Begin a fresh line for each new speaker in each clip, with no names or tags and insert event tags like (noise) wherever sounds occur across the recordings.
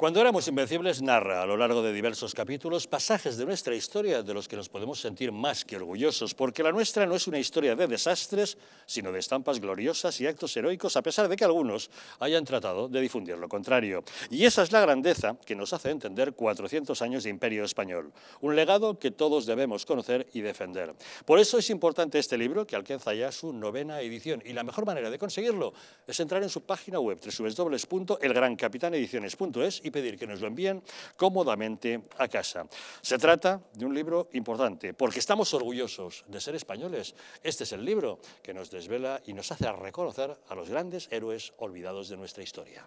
Cuando éramos invencibles narra a lo largo de diversos capítulos pasajes de nuestra historia de los que nos podemos sentir más que orgullosos, porque la nuestra no es una historia de desastres, sino de estampas gloriosas y actos heroicos, a pesar de que algunos hayan tratado de difundir lo contrario. Y esa es la grandeza que nos hace entender 400 años de imperio español, un legado que todos debemos conocer y defender. Por eso es importante este libro, que alcanza ya su novena edición, y la mejor manera de conseguirlo es entrar en su página web www.elgrancapitanediciones.es pedir que nos lo envíen cómodamente a casa. Se trata de un libro importante, porque estamos orgullosos de ser españoles. Este es el libro que nos desvela y nos hace reconocer a los grandes héroes olvidados de nuestra historia.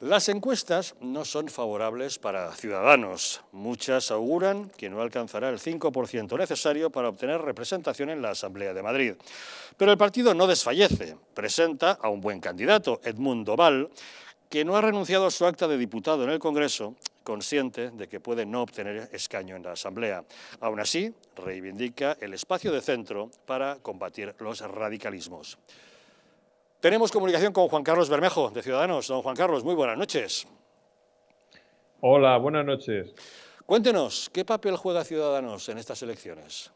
Las encuestas no son favorables para Ciudadanos. Muchas auguran que no alcanzará el 5% necesario para obtener representación en la Asamblea de Madrid. Pero el partido no desfallece. Presenta a un buen candidato, Edmundo Val, que no ha renunciado a su acta de diputado en el Congreso, consciente de que puede no obtener escaño en la Asamblea. Aún así, reivindica el espacio de centro para combatir los radicalismos. Tenemos comunicación con Juan Carlos Bermejo, de Ciudadanos. Don Juan Carlos, muy buenas noches. Hola, buenas noches. Cuéntenos, ¿qué papel juega Ciudadanos en estas elecciones?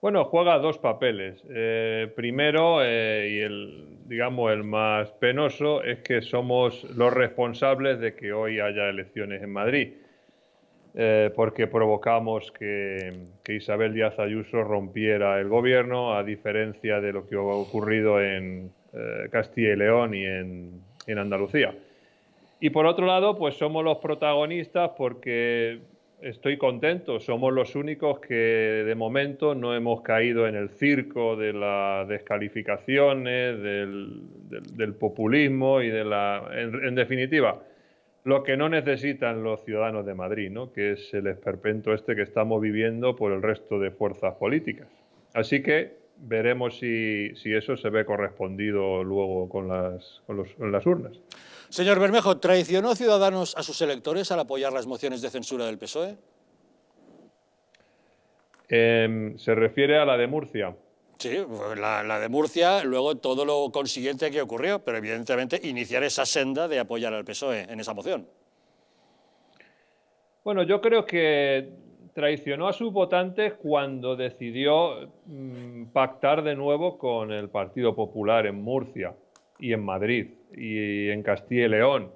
Bueno, juega dos papeles. Eh, primero, eh, y el, digamos, el más penoso, es que somos los responsables de que hoy haya elecciones en Madrid. Eh, porque provocamos que, Isabel Díaz Ayuso rompiera el gobierno, a diferencia de lo que ha ocurrido en eh, Castilla y León y en, Andalucía. Y por otro lado, pues somos los protagonistas porque estoy contento. Somos los únicos que de momento no hemos caído en el circo de las descalificaciones, del, populismo y de la... en, definitiva, lo que no necesitan los ciudadanos de Madrid, ¿no? que es el esperpento este que estamos viviendo por el resto de fuerzas políticas. Así que veremos si, eso se ve correspondido luego con las, con, las urnas. Señor Bermejo, ¿traicionó Ciudadanos a sus electores al
apoyar las mociones de censura del PSOE?
Em, se refiere a la de Murcia.
Sí, la, de Murcia, luego todo lo consiguiente que ocurrió, pero evidentemente iniciar esa senda de apoyar al PSOE en esa moción.
Bueno, yo creo que traicionó a sus votantes cuando decidió
mm,
pactar de nuevo con el Partido Popular en Murcia y en Madrid y en Castilla y León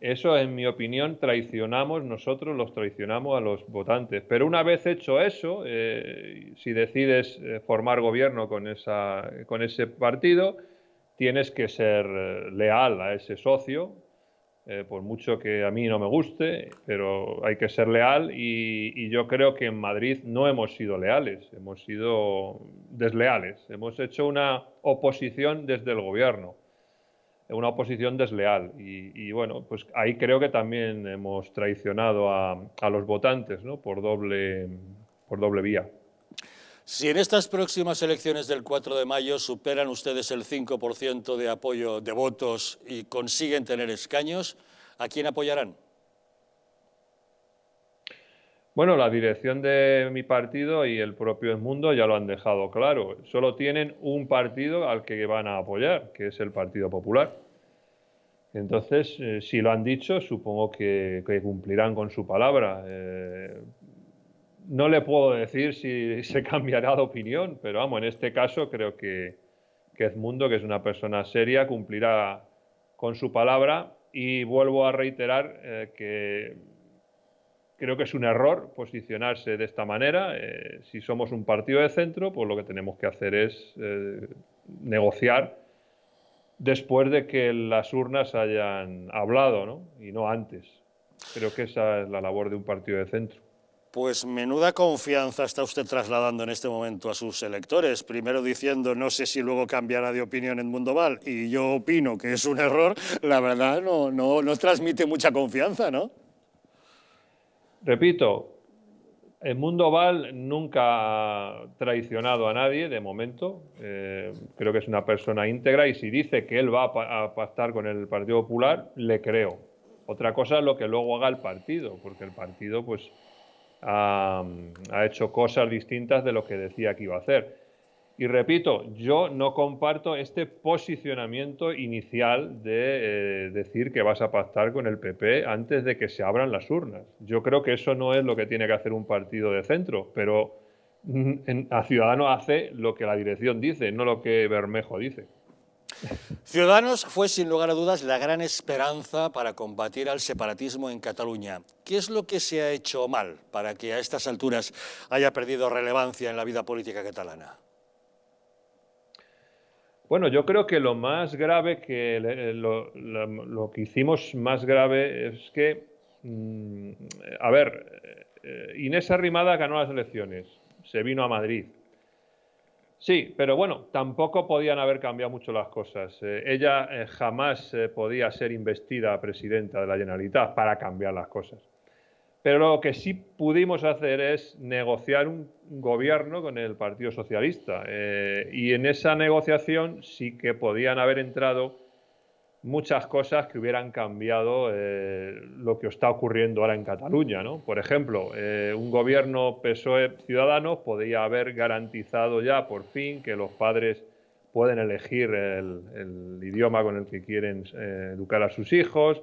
eso, en mi opinión, traicionamos, nosotros los traicionamos a los votantes. Pero una vez hecho eso, eh, si decides eh, formar gobierno con, esa, con ese partido, tienes que ser eh, leal a ese socio, por mucho que a mí no me guste, pero hay que ser leal y, yo creo que en Madrid no hemos sido leales, hemos sido desleales, hemos hecho una oposición desde el gobierno una oposición desleal. Y, bueno, pues ahí creo que también hemos traicionado a, a los votantes ¿no? por, doble, por doble vía. Si en estas próximas elecciones del
4 de mayo superan ustedes el
5% de
apoyo de votos y consiguen tener escaños, ¿a quién apoyarán?
Bueno, la dirección de mi partido y el propio Edmundo ya lo han dejado claro. Solo tienen un partido al que van a apoyar, que es el Partido Popular. Entonces, eh, si lo han dicho, supongo que, cumplirán con su palabra. Eh, no le puedo decir si (laughs) se cambiará de opinión, pero vamos, en este caso creo que, que Edmundo, que es una persona seria, cumplirá con su palabra y vuelvo a reiterar eh, que Creo que es un error posicionarse de esta manera. Eh, si somos un partido de centro, pues lo que tenemos que hacer es eh, negociar después de que las urnas hayan hablado, ¿no? Y no antes. Creo que esa es la labor de un partido de centro.
Pues menuda confianza está usted trasladando en este momento a sus electores. Primero diciendo, no sé si luego cambiará de opinión en Mundoval, y yo opino que es un error, la verdad no, no, no transmite mucha confianza, ¿no?
Repito, el mundo Val nunca ha traicionado a nadie de momento. Eh, creo que es una persona íntegra y si dice que él va a, pactar con el Partido Popular, le creo. Otra cosa es lo que luego haga el partido, porque el partido pues ha hecho cosas distintas de lo que decía que iba a hacer. Y repito, yo no comparto este posicionamiento inicial de eh, decir que vas a pactar con el PP antes de que se abran las urnas. Yo creo que eso no es lo que tiene que hacer un partido de centro, pero mm, a Ciudadanos hace lo que la dirección dice, no lo que Bermejo dice.
Ciudadanos fue sin lugar a dudas la gran esperanza para combatir al separatismo en Cataluña. ¿Qué es lo que se ha hecho mal para que a estas alturas haya perdido relevancia en la vida política catalana?
Bueno, yo creo que lo más grave que eh, lo, que hicimos más grave es que, mm, a ver, eh, Inés Arrimada ganó las elecciones, se vino a Madrid. Sí, pero bueno, tampoco podían haber cambiado mucho las cosas. Eh, ella jamás podía ser investida presidenta de la Generalitat para cambiar las cosas. Pero lo que sí pudimos hacer es negociar un gobierno con el Partido Socialista. Eh, y en esa negociación sí que podían haber entrado muchas cosas que hubieran cambiado eh, lo que está ocurriendo ahora en Cataluña. Por ejemplo, eh, un gobierno PSOE Ciudadanos podía haber garantizado ya por fin que los padres pueden elegir el idioma con el que quieren educar a sus hijos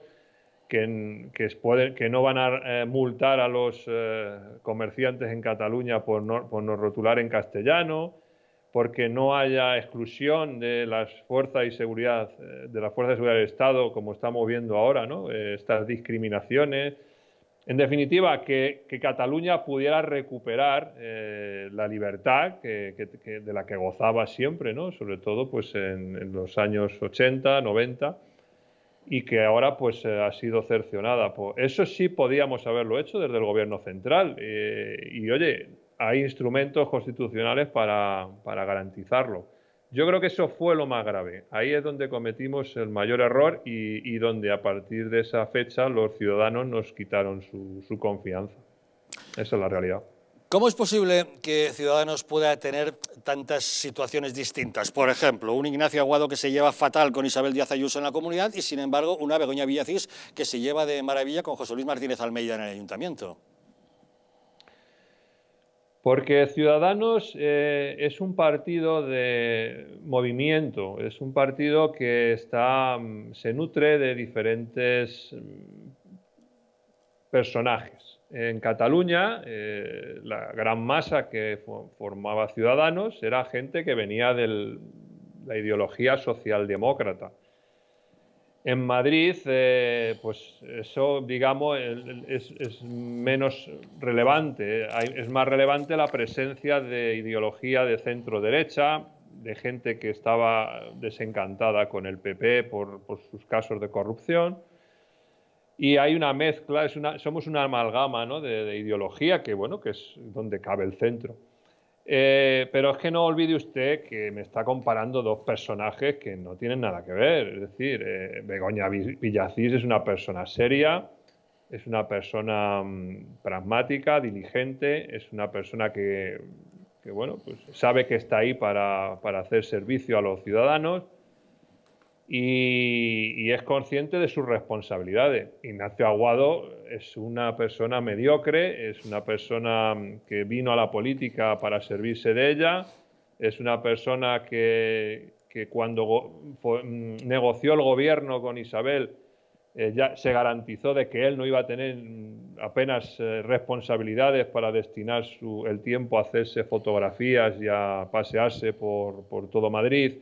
que, no van a eh, multar a los eh, comerciantes en Cataluña por no, rotular en castellano, porque no haya exclusión de las fuerzas y seguridad, eh, de las fuerzas seguridad del Estado, como estamos viendo ahora, estas discriminaciones. En definitiva, que, Cataluña pudiera recuperar la libertad de la que gozaba siempre, ¿no? sobre todo pues, en los años 80, 90 y que ahora pues eh, ha sido cercionada. eso sí podíamos haberlo hecho desde el gobierno central eh, y oye, hay instrumentos constitucionales para, garantizarlo. Yo creo que eso fue lo más grave. Ahí es donde cometimos el mayor error y, y donde a partir de esa fecha los ciudadanos nos quitaron su, su confianza. Esa es la realidad.
¿Cómo es posible que Ciudadanos pueda tener tantas situaciones distintas? Por ejemplo, un Ignacio Aguado que se lleva fatal con Isabel Díaz Ayuso en la comunidad y, sin embargo, una Begoña Villacís que se lleva de maravilla con José Luis Martínez Almeida en el ayuntamiento.
Porque Ciudadanos eh, es un partido de movimiento, es un partido que está, mm, se nutre de diferentes mm, personajes en Cataluña, eh, la gran masa que formaba Ciudadanos era gente que venía de la ideología socialdemócrata. En Madrid, eh, pues eso, digamos, es, menos relevante. es más relevante la presencia de ideología de centro-derecha, de gente que estaba desencantada con el PP por sus casos de corrupción y hay una mezcla, es somos una amalgama de, ideología que, bueno, que es donde cabe el centro. Eh, pero es que no olvide usted que me está comparando dos personajes que no tienen nada que ver. Es decir, eh, Begoña Villacís es una persona seria, es una persona mm, pragmática, diligente, es una persona que, bueno, pues sabe que está ahí para, para hacer servicio a los ciudadanos y, es consciente de sus responsabilidades. Ignacio Aguado es una persona mediocre, es una persona mm, que vino a la política para servirse de ella, es una persona que, cuando mm, negoció el gobierno con Isabel eh, se garantizó de que él no iba a tener mm, apenas eh, responsabilidades para destinar el tiempo a hacerse fotografías y a pasearse por todo Madrid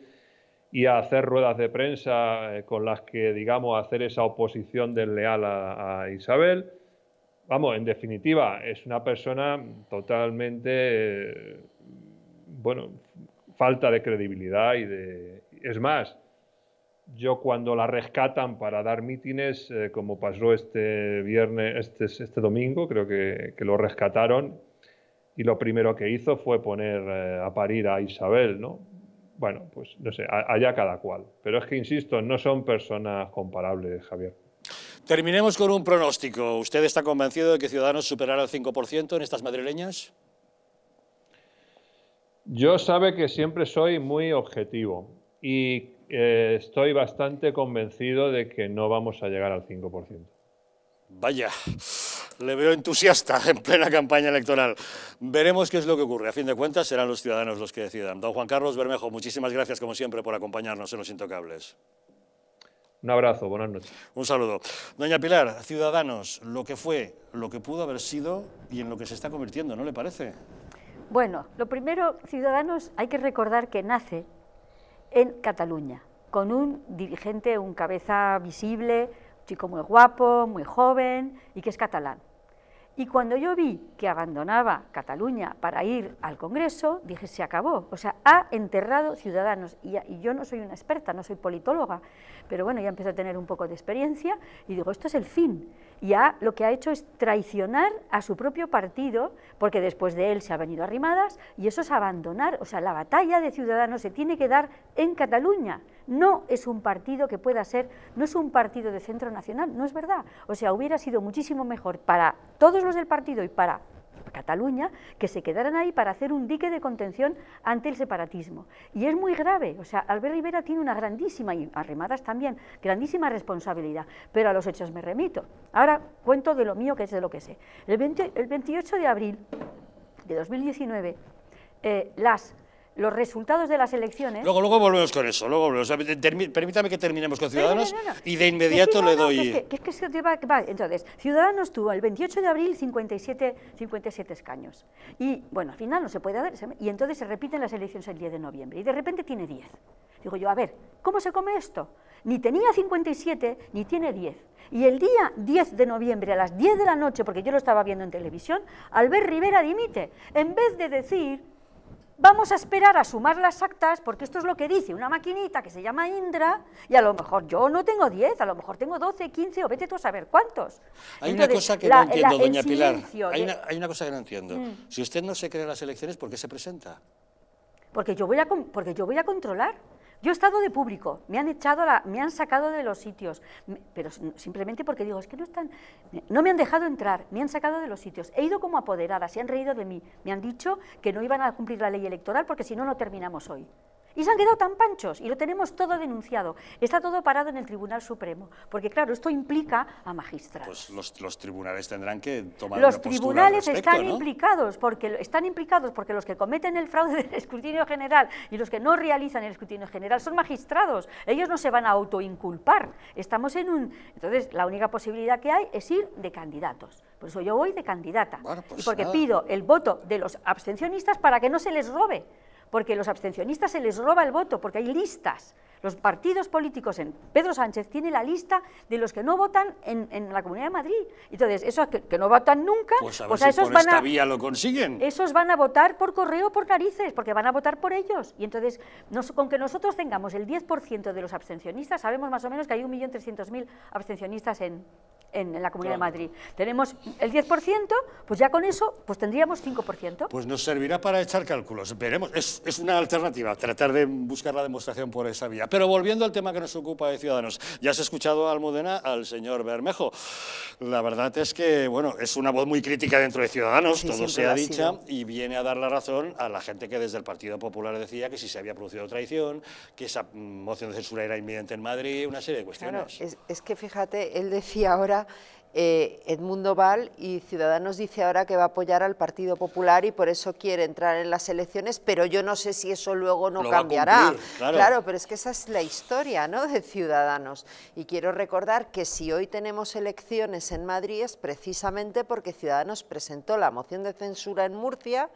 y a hacer ruedas de prensa eh, con las que, digamos, hacer esa oposición desleal a, a Isabel. Vamos, en definitiva, es una persona totalmente, eh, bueno, falta de credibilidad y de... Es más, yo cuando la rescatan para dar mítines, eh, como pasó este viernes, este, este domingo, creo que, que, lo rescataron, y lo primero que hizo fue poner a parir a Isabel, ¿no? bueno, pues no sé, allá cada cual. Pero es que, insisto, no son personas comparables, Javier.
Terminemos con un pronóstico. ¿Usted está convencido de que Ciudadanos superará el 5% en estas madrileñas?
Yo sabe que siempre soy muy objetivo y eh, estoy bastante convencido de que no vamos a llegar al 5%. Vaya
le veo entusiasta en plena campaña electoral. Veremos qué es lo que ocurre. A fin de cuentas, serán los ciudadanos los que decidan. Don Juan Carlos Bermejo, muchísimas gracias, como siempre, por acompañarnos en Los Intocables. Un abrazo, buenas noches. Un saludo. Doña Pilar, Ciudadanos, lo que fue, lo que pudo haber sido y en lo que se está convirtiendo, ¿no le parece?
Bueno, lo primero, Ciudadanos, hay que recordar que nace en Cataluña, con un dirigente, un cabeza visible, un chico muy guapo, muy joven y que es catalán. Y cuando yo vi que abandonaba Cataluña para ir al Congreso, dije, se acabó. O sea, ha enterrado ciudadanos. Y, yo no soy una experta, no soy politóloga, pero bueno, ya empecé a tener un poco de experiencia y digo, esto es el fin ya lo que ha hecho es traicionar a su propio partido, porque después de él se ha venido arrimadas, y eso es abandonar, o sea, la batalla de Ciudadanos se tiene que dar en Cataluña, no es un partido que pueda ser, no es un partido de centro nacional, no es verdad, o sea, hubiera sido muchísimo mejor para todos los del partido y para Cataluña, que se quedaran ahí para hacer un dique de contención ante el separatismo. Y es muy grave, o sea, Albert Rivera tiene una grandísima, y Arrimadas también, grandísima responsabilidad, pero a los hechos me remito. Ahora cuento de lo mío, que es de lo que sé. El, 28 de abril de 2019, eh, las los resultados de las elecciones... Luego, luego
volvemos con eso, luego Permítame que terminemos con Ciudadanos y de inmediato le doy...
Entonces, Ciudadanos tuvo el 28 de abril 57, 57 escaños. Y, bueno, al final no se puede hacer, y entonces se repiten las elecciones el 10 de noviembre, y de repente tiene 10. Digo yo, a ver, ¿cómo se come esto? Ni tenía 57, ni tiene 10. Y el día 10 de noviembre, a las 10 de la noche, porque yo lo estaba viendo en televisión, Albert Rivera dimite. En vez de decir vamos a esperar a sumar las actas, porque esto es lo que dice una maquinita que se llama Indra, y a lo mejor yo no tengo 10, a lo mejor tengo 12, 15 o vete tú a saber cuántos. Hay una cosa que no entiendo, doña Pilar. Hay,
una, cosa que no entiendo. Mm. Si usted no se cree en las elecciones, ¿por qué se presenta?
Porque yo voy a, porque yo voy a controlar. Yo he estado de público, me han echado, la, me han sacado de los sitios, pero simplemente porque digo, es que no están, no me han dejado entrar, me han sacado de los sitios. He ido como apoderada, se han reído de mí, me han dicho que no iban a cumplir la ley electoral porque si no, no terminamos hoy. Y se han quedado tan panchos y lo tenemos todo denunciado. Está todo parado en el Tribunal Supremo, porque claro, esto implica a magistrados.
Pues los, tribunales tendrán que tomar Los tribunales están
implicados, porque están implicados porque los que cometen el fraude (laughs) del escrutinio general y los que no realizan el escrutinio general son magistrados. Ellos no se van a autoinculpar. Estamos en un entonces la única posibilidad que hay es ir de candidatos. Por eso yo voy de candidata. Pues y porque pido el voto de los abstencionistas para que no se les robe porque los abstencionistas se les roba el voto, porque hay listas. Los partidos políticos en Pedro Sánchez tiene la lista de los que no votan en, la Comunidad de Madrid. Entonces, esos que,
no votan nunca, pues a, ver esos por van esta vía lo consiguen.
Esos van a votar por correo por narices, porque van a votar por ellos. Y entonces, con que nosotros tengamos el 10% de los abstencionistas, sabemos más o menos que hay 1.300.000 abstencionistas en, en, la Comunidad de Madrid. Tenemos el 10%, pues ya con eso pues tendríamos 5%.
Pues nos servirá para echar cálculos. Veremos, es, es una alternativa, tratar de buscar la demostración por esa vía. Pero volviendo al tema que nos ocupa de Ciudadanos, ya has escuchado a Almudena al señor Bermejo. La verdad es que, bueno, es una voz muy crítica dentro de Ciudadanos, todo se ha dicha, y viene a dar la razón a la gente que desde el Partido Popular decía que si se había producido traición, que esa moción de censura era inminente en Madrid, una serie de cuestiones.
es que fíjate, él decía ahora eh, Edmundo Val y Ciudadanos dice ahora que va a apoyar al Partido Popular y por eso quiere entrar en las elecciones, pero yo no sé si eso luego no cambiará. claro. pero es que esa es la historia ¿no? de Ciudadanos. Y quiero recordar que si hoy tenemos elecciones en Madrid es precisamente porque Ciudadanos presentó la moción de censura en Murcia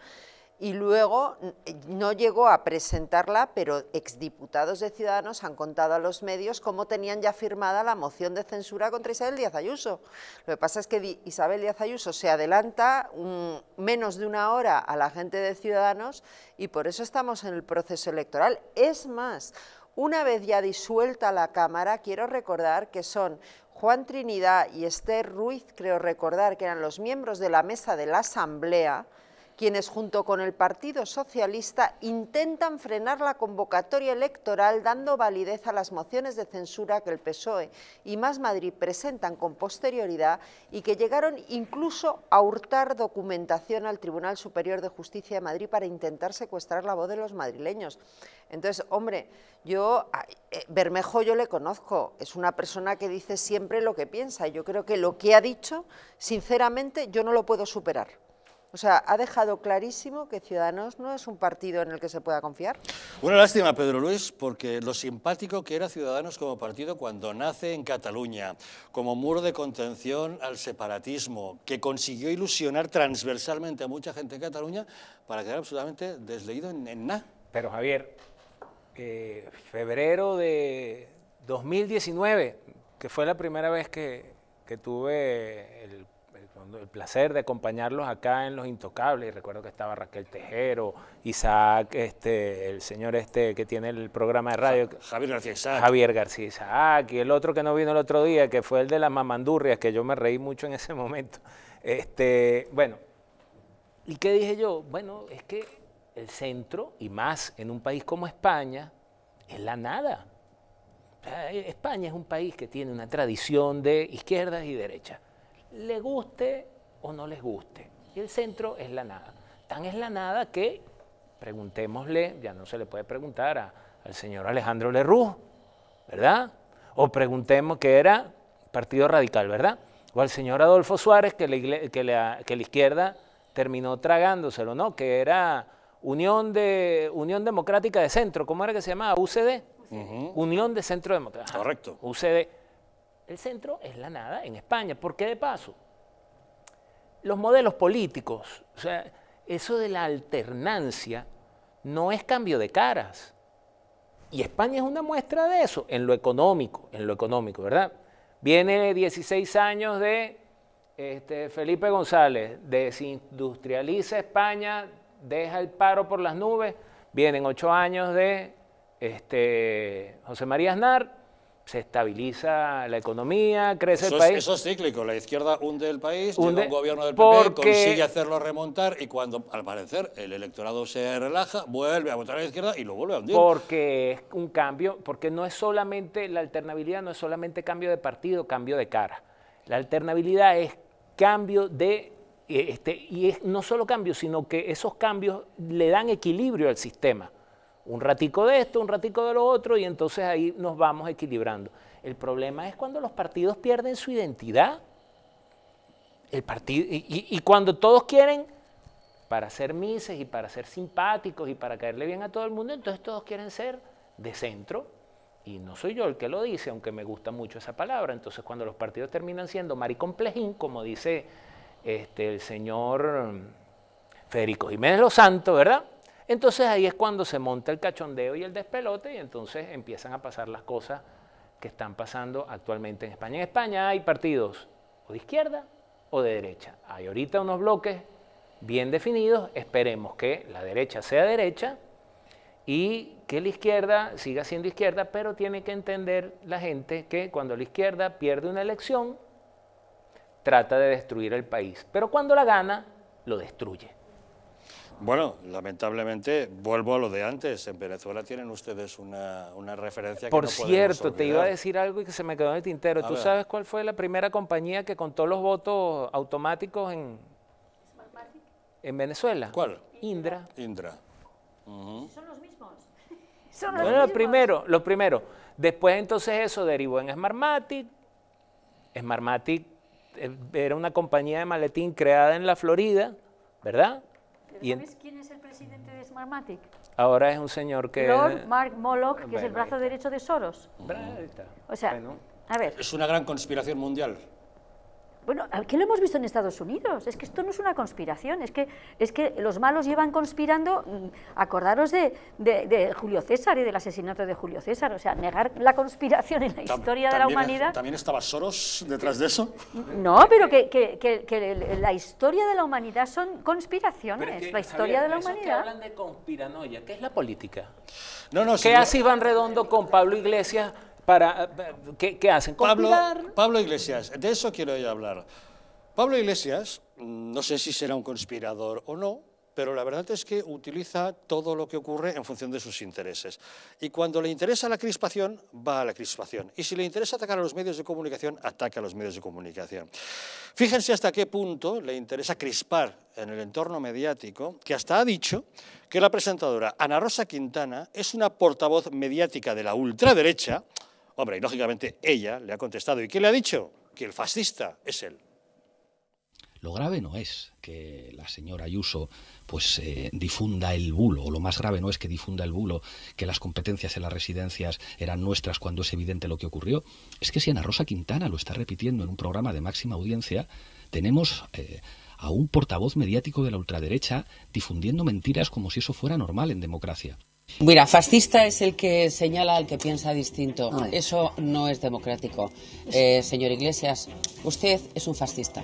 y luego mm, no llegó a presentarla, pero exdiputados de Ciudadanos han contado a los medios cómo tenían ya firmada la moción de censura contra Isabel Díaz Ayuso. Lo que pasa es que Isabel Díaz Ayuso se adelanta menos de una hora a la gente de Ciudadanos y por eso estamos en el proceso electoral. Es más, una vez ya disuelta la Cámara, quiero recordar que son Juan Trinidad y Esther Ruiz, creo recordar que eran los miembros de la mesa de la Asamblea, quienes junto con el Partido Socialista intentan frenar la convocatoria electoral dando validez a las mociones de censura que el PSOE y Más Madrid presentan con posterioridad y que llegaron incluso a hurtar documentación al Tribunal Superior de Justicia de Madrid para intentar secuestrar la voz de los madrileños. Entonces, hombre, yo, eh, Bermejo yo le conozco, es una persona que dice siempre lo que piensa, yo creo que lo que ha dicho, sinceramente, yo no lo puedo superar. O sea, ha dejado clarísimo que Ciudadanos no es un partido en el que se pueda confiar.
Una lástima, Pedro Luis, porque lo simpático que era Ciudadanos como partido cuando nace en Cataluña, como muro de contención al separatismo, que consiguió ilusionar transversalmente a mucha gente en Cataluña para quedar absolutamente desleído en, nada. Pero Javier, eh, febrero de
2019, que fue la primera vez que, que tuve el el placer de acompañarlos acá en Los Intocables. Y recuerdo que estaba Raquel Tejero, Isaac, este, el señor este que tiene el programa de radio.
Javier García Isaac. Javier
García Isaac. Y el otro que no vino el otro día, que fue el de las mamandurrias, que yo me reí mucho en ese momento. Este, bueno, ¿y qué dije yo? Bueno, es que el centro, y más en un país como España, es la nada. España es un país que tiene una tradición de izquierdas y derechas le guste o no les guste. Y el centro es la nada. Tan es la nada que, preguntémosle, ya no se le puede preguntar a, al señor Alejandro Lerroux, ¿verdad? O preguntemos que era Partido Radical, ¿verdad? O al señor Adolfo Suárez, que la, izquierda terminó tragándoselo, ¿no? Que era Unión, de, Unión Democrática de Centro, ¿cómo era que se llamaba? UCD. Unión de Centro Democrático. Correcto. UCD. El centro es la nada en España, porque de paso, los modelos políticos, o sea, eso de la alternancia no es cambio de caras. Y España es una muestra de eso, en lo económico, en lo económico, ¿verdad? Viene 16 años de este, Felipe González, desindustrializa España, deja el paro por las nubes, vienen 8 años de este, José María Aznar, se estabiliza la economía, crece el país. eso
es cíclico, la izquierda hunde el país, llega un gobierno del PP, consigue hacerlo remontar y cuando, al parecer, el electorado se relaja, vuelve a votar a la izquierda y lo vuelve a hundir.
Porque es un cambio, porque no es solamente la alternabilidad, no es solamente cambio de partido, cambio de cara. La alternabilidad es cambio de... Eh, este, y es no solo cambio, sino que esos cambios le dan equilibrio al sistema un ratico de esto, un ratico de lo otro, y entonces ahí nos vamos equilibrando. El problema es cuando los partidos pierden su identidad. El partido, y, cuando todos quieren, para ser mises y para ser simpáticos y para caerle bien a todo el mundo, entonces todos quieren ser de centro. Y no soy yo el que lo dice, aunque me gusta mucho esa palabra. Entonces cuando los partidos terminan siendo maricomplejín, como dice este, el señor mm, Federico Jiménez Los Santos, ¿verdad? Entonces ahí es cuando se monta el cachondeo y el despelote y entonces empiezan a pasar las cosas que están pasando actualmente en España. En España hay partidos o de izquierda o de derecha. Hay ahorita unos bloques bien definidos, esperemos que la derecha sea derecha y que la izquierda siga siendo izquierda, pero tiene que entender la gente que cuando la izquierda pierde una elección, trata de destruir el país, pero cuando la gana,
lo destruye. Bueno, lamentablemente, vuelvo a lo de antes, en Venezuela tienen ustedes una, referencia que Por cierto, te iba a decir
algo y que se me quedó en el tintero. ¿Tú sabes cuál fue la primera compañía que contó los votos automáticos en, en Venezuela? ¿Cuál? Indra.
Indra.
Son los mismos. (laughs) Son los mismos. primero,
lo primero. Después entonces eso derivó en Smartmatic. Smartmatic eh, era una compañía de maletín creada en la Florida, ¿verdad? ¿Sabes
quién es el presidente de Smartmatic?
Ahora es un señor que... Lord
Mark Moloch, que es el brazo derecho de Soros. Bueno. O sea, a ver... Es una
gran conspiración mundial.
Bueno, ¿qué lo hemos visto en Estados Unidos? Es que esto no es una conspiración, es que, es que los malos llevan conspirando, mm, acordaros de, Julio César y del asesinato de Julio César, o sea, negar la conspiración en la historia de la humanidad... ¿También
estaba Soros detrás de eso?
No, pero que, que, la historia de la humanidad son conspiraciones, la historia de la humanidad... Que hablan
de conspiranoia, ¿qué es la política? No, no, ¿Qué ha hace Iván Redondo con Pablo Iglesias para
eh, ¿qué, hacen? Pablo, Pablo Iglesias, de eso quiero hablar. Pablo Iglesias, mm, no sé si será un conspirador o no, pero la verdad es que utiliza todo lo que ocurre en función de sus intereses. Y cuando le interesa la crispación, va a la crispación. Y si le interesa atacar a los medios de comunicación, ataca a los medios de comunicación. Fíjense hasta qué punto le interesa crispar en el entorno mediático, que hasta ha dicho que la presentadora Ana Rosa Quintana es una portavoz mediática de la ultraderecha, Hombre, y lógicamente ella le ha contestado. ¿Y qué le ha dicho? Que el fascista es él. Lo grave no es que la señora Ayuso pues eh, difunda el bulo, o lo más grave no es que difunda el bulo, que las competencias en las residencias eran nuestras cuando es evidente lo que ocurrió. Es que si Ana Rosa Quintana lo está repitiendo en un programa de máxima audiencia, tenemos eh, a un portavoz mediático de la ultraderecha difundiendo mentiras como si eso fuera normal en
democracia.
Mira, fascista es el que señala al que piensa distinto. Eso no es democrático. Eh, señor Iglesias, usted es un fascista.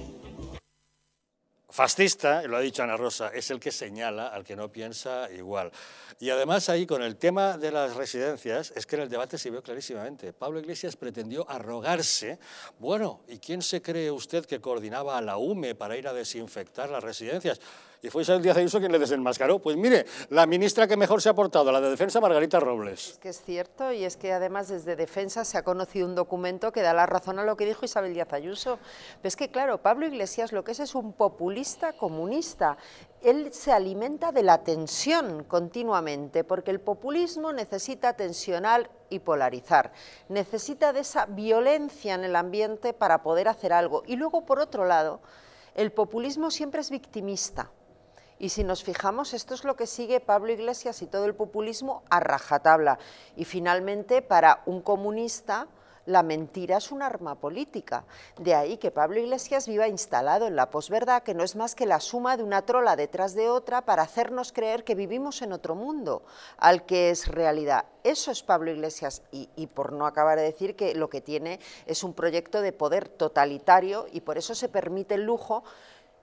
Fascista, lo ha dicho Ana Rosa, es el que señala al que no piensa igual. Y además ahí con el tema de las residencias, es que en el debate se vio clarísimamente. Pablo Iglesias pretendió arrogarse, bueno, ¿y quién se cree usted que coordinaba a la UME para ir a desinfectar las residencias? Y fue Isabel Díaz Ayuso quien le desenmascaró. Pues mire, la ministra que mejor se ha portado, la de Defensa, Margarita Robles. Es
que es cierto y es que además desde Defensa se ha conocido un documento que da la razón a lo que dijo Isabel Díaz Ayuso. Pero es que claro, Pablo Iglesias lo que es es un populista comunista él se alimenta de la tensión continuamente, porque el populismo necesita tensionar y polarizar, necesita de esa violencia en el ambiente para poder hacer algo. Y luego, por otro lado, el populismo siempre es victimista. Y si nos fijamos, esto es lo que sigue Pablo Iglesias y todo el populismo a rajatabla. Y finalmente, para un comunista, la mentira es un arma política. De ahí que Pablo Iglesias viva instalado en la posverdad, que no es más que la suma de una trola detrás de otra para hacernos creer que vivimos en otro mundo, al que es realidad. Eso es Pablo Iglesias, y, y por no acabar de decir que lo que tiene es un proyecto de poder totalitario y por eso se permite el lujo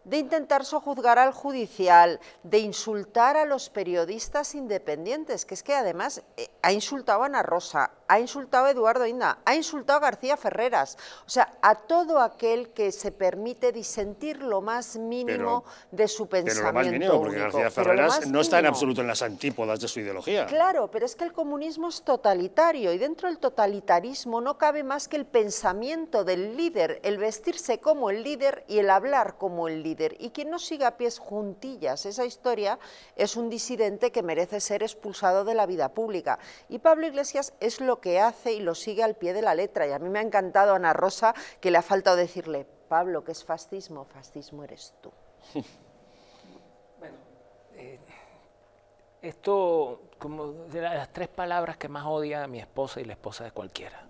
de intentar sojuzgar al judicial, de insultar a los periodistas independientes, que es que además eh, ha insultado a Ana Rosa, ha insultado a Eduardo Inda, ha insultado a García Ferreras, o sea, a todo aquel que se permite disentir lo más mínimo de su pensamiento. Pero lo más mínimo, porque García Ferreras no está en absoluto
en las antípodas de su ideología.
Claro, pero es que el comunismo es totalitario y dentro del totalitarismo no cabe más que el pensamiento del líder, el vestirse como el líder y el hablar como el líder. Y quien no siga a pies juntillas esa historia es un disidente que merece ser expulsado de la vida pública. Y Pablo Iglesias es lo que hace y lo sigue al pie de la letra. Y a mí me ha encantado Ana Rosa que le ha faltado decirle, Pablo, ¿qué es fascismo? Fascismo eres tú.
(laughs) Bueno, eh,
esto
como de las tres palabras que más odia mi esposa y la esposa de cualquiera.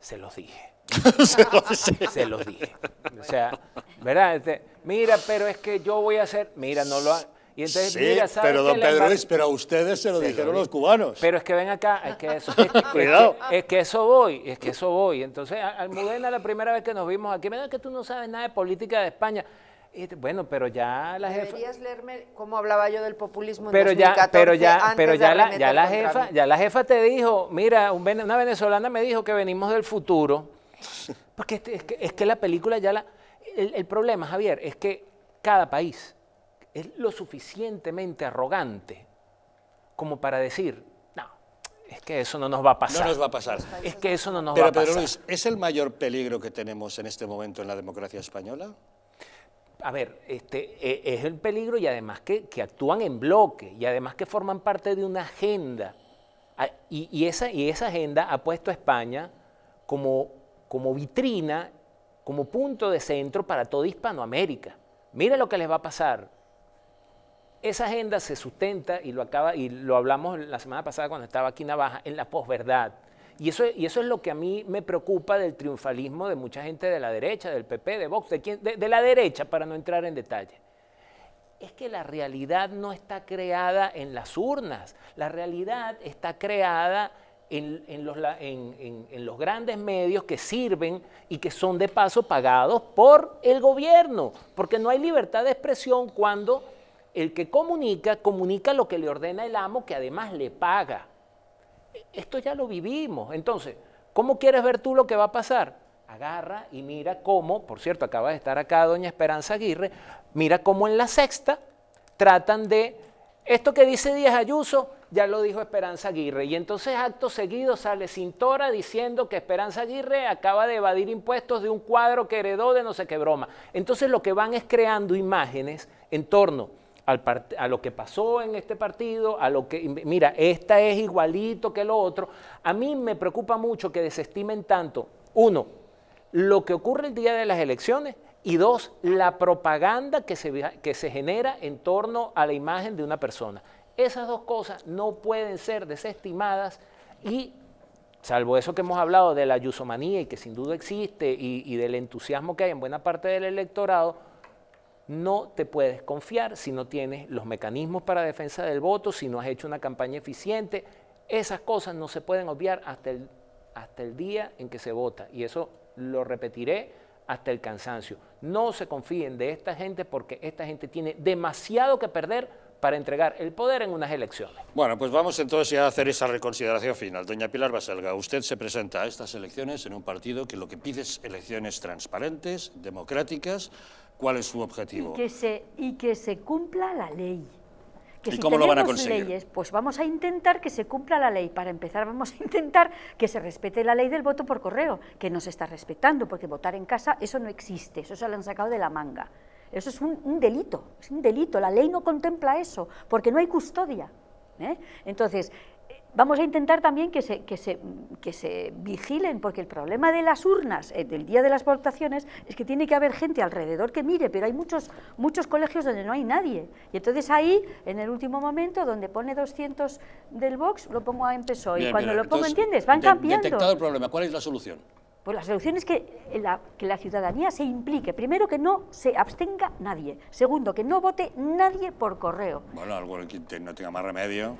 Se los dije. (laughs) (laughs) se, los, dije. O sea, ¿verdad? Este, mira, pero es que yo voy a hacer. Mira, no lo ha, sí, pero don Pedro pero a ustedes
se lo dijeron los
cubanos. Pero es que ven acá, es que eso, (laughs) Cuidado. Es, que, eso voy, es que eso voy. Entonces, Almudena, la primera vez que nos vimos aquí, me que tú no sabes nada de política de España. Este, bueno, pero ya la jefa.
Deberías leerme cómo hablaba yo del populismo pero ya, pero ya, pero ya la, jefa,
ya la jefa te dijo, mira, una venezolana me dijo que venimos del futuro, (laughs) porque este, es, que, la película ya la, el problema, Javier, es que cada país es lo suficientemente arrogante como para decir, no, es que eso no nos va a pasar. No nos va a pasar. Es que eso no nos va a pasar. Pero Luis,
¿es el mayor peligro que tenemos en este momento en la democracia española?
a ver, este, e, es el peligro y además que, actúan en bloque y además que forman parte de una agenda. Y, esa, y esa, agenda ha puesto a España como, como, vitrina, como punto de centro para toda Hispanoamérica. Mira lo que les va a pasar. Esa agenda se sustenta, y lo, acaba, y lo hablamos la semana pasada cuando estaba aquí en Navaja, en la posverdad. Y eso, y eso es lo que a mí me preocupa del triunfalismo de mucha gente de la derecha, del PP, de Vox, de, de, la derecha, para no entrar en detalle es que la realidad no está creada en las urnas, la realidad está creada en, los, en, en, los, grandes medios que sirven y que son de paso pagados por el gobierno, porque no hay libertad de expresión cuando el que comunica, comunica lo que le ordena el amo, que además le paga. Esto ya lo vivimos. Entonces, ¿cómo quieres ver tú lo que va a pasar? Agarra y mira cómo, por cierto, acaba de estar acá doña Esperanza Aguirre, mira cómo en la sexta tratan de, esto que dice Díaz Ayuso, ya lo dijo Esperanza Aguirre. Y entonces acto seguido sale Cintora diciendo que Esperanza Aguirre acaba de evadir impuestos de un cuadro que heredó de no sé qué broma. Entonces lo que van es creando imágenes en torno a lo que pasó en este partido, a lo que, mira, esta es igualito que lo otro. A mí me preocupa mucho que desestimen tanto, uno, lo que ocurre el día de las elecciones y dos, la propaganda que se, que se genera en torno a la imagen de una persona. Esas dos cosas no pueden ser desestimadas y salvo eso que hemos hablado de la yusomanía y que sin duda existe y del entusiasmo que hay en buena parte del electorado, no te puedes confiar si no tienes los mecanismos para defensa del voto, si no has hecho una campaña eficiente. Esas cosas no se pueden obviar hasta el, hasta el día en que se vota. Y eso lo repetiré hasta el cansancio. No se confíen de esta gente porque esta gente tiene demasiado que perder para entregar el poder en unas elecciones.
Bueno, pues vamos entonces a hacer esa reconsideración final. Doña Pilar Baselga, usted se presenta a estas elecciones en un partido que lo que pide es elecciones transparentes, democráticas, cuál es su objetivo. Y que
se, y que se cumpla la ley. Que ¿Y cómo lo van a conseguir? pues vamos a intentar que se cumpla la ley. Para empezar, vamos a intentar que se respete la ley del voto por correo, que no se está respetando, porque votar en casa, eso no existe, eso se lo han sacado de la manga. Eso es un, delito, es un delito, la ley no contempla eso, porque no hay custodia. ¿eh? Entonces, vamos a intentar también que se, se, se, vigilen, porque el problema de las urnas eh, del día de las votaciones es que tiene que haber gente alrededor que mire, pero hay muchos, muchos colegios donde no hay nadie. Y entonces ahí, en el último momento, donde pone 200 del box lo pongo a empezó y cuando lo pongo, ¿entiendes? Van cambiando. Detectado el
problema, ¿cuál es la solución?
Pues la solución es que la, que la, ciudadanía se implique. Primero, que no se abstenga nadie. Segundo, que no vote nadie por correo.
Bueno, algo que no tenga más remedio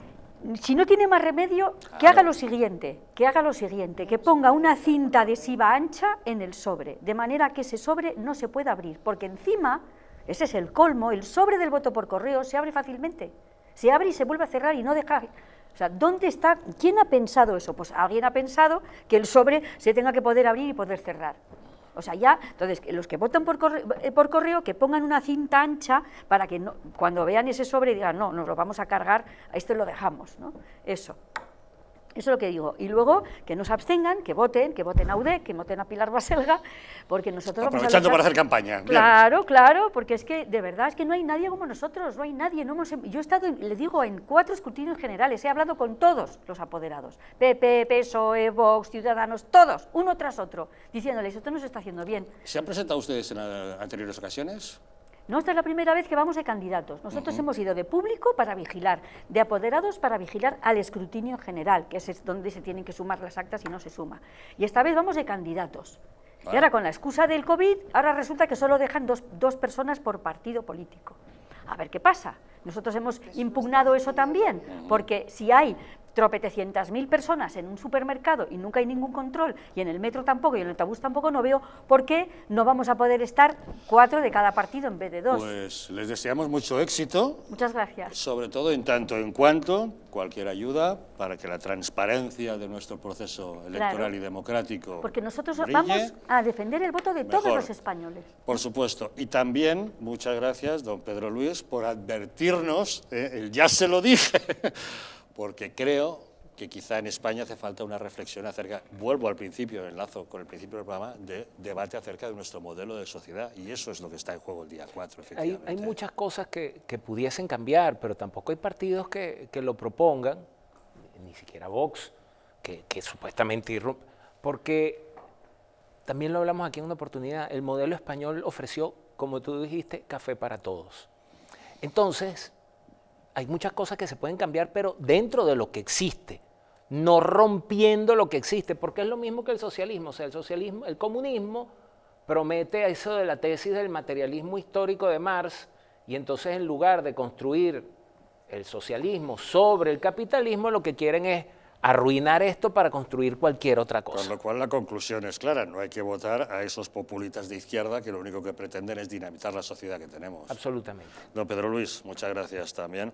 si no tiene más remedio, que haga lo siguiente, que haga lo siguiente, que ponga una cinta adhesiva ancha en el sobre, de manera que ese sobre no se pueda abrir, porque encima, ese es el colmo, el sobre del voto por correo se abre fácilmente, se abre y se vuelve a cerrar y no deja... O sea, ¿dónde está? ¿Quién ha pensado eso? Pues alguien ha pensado que el sobre se tenga que poder abrir y poder cerrar. O sea, ya, entonces, los que votan eh, por correo, que pongan una cinta ancha para que cuando vean ese sobre digan, no, nos lo vamos a cargar, a esto lo dejamos, ¿no? Eso. Eso es lo que digo. Y luego que nos abstengan, que voten, que voten a UDE, que voten a Pilar Baselga, porque nosotros Aprovechando vamos a para hacer campaña. Claro, claro, porque es que de verdad es que no hay nadie como nosotros, no hay nadie. No hemos... Em-, yo he estado, le digo, en cuatro escrutinios generales, he hablado con todos los apoderados, PP, PSOE, Vox, Ciudadanos, todos, uno tras otro, diciéndoles, esto no se está haciendo bien.
¿Se han presentado ustedes en eh, anteriores ocasiones?
No esta es la primera vez que vamos de candidatos. Nosotros hemos ido de público para vigilar, de apoderados para vigilar al escrutinio general, que es donde se tienen que sumar las actas y no se suma. Y esta vez vamos de candidatos. Y ahora con la excusa del COVID, ahora resulta que solo dejan dos, dos personas por partido político. A ver qué pasa. Nosotros hemos impugnado eso también, porque si hay tropetecientas mil personas en un supermercado y nunca hay ningún control, y en el metro tampoco, y en el autobús tampoco, no veo por qué no vamos a poder estar cuatro de cada partido en vez de dos.
Pues les deseamos mucho éxito.
Muchas gracias.
Sobre todo en tanto en cuanto cualquier ayuda para que la transparencia de nuestro proceso electoral y democrático. Porque
nosotros vamos a defender el voto de todos los españoles.
Por supuesto. Y también, muchas gracias, don Pedro Luis, por advertirnos, eh, ya se lo dije porque creo que quizá en España hace falta una reflexión acerca, vuelvo al principio, enlazo con el principio del programa, de debate acerca de nuestro modelo de sociedad y eso es lo que está en juego el día 4, efectivamente.
Hay, muchas cosas que, pudiesen cambiar, pero tampoco hay partidos que, lo propongan, ni siquiera Vox, que, que supuestamente irrumpe, porque también lo hablamos aquí en una oportunidad, el modelo español ofreció, como tú dijiste, café para todos. Entonces, hay muchas cosas que se pueden cambiar, pero dentro de lo que existe, no rompiendo lo que existe, porque es lo mismo que el socialismo, o sea, el socialismo, el comunismo promete eso de la tesis del materialismo histórico de Marx, y entonces en lugar de construir el socialismo sobre el
capitalismo, lo que quieren es arruinar esto para construir cualquier otra cosa. Con lo cual la conclusión es clara, no hay que votar a esos populistas de izquierda que lo único que pretenden es dinamitar la sociedad que tenemos. Absolutamente. Don Pedro Luis, muchas gracias también.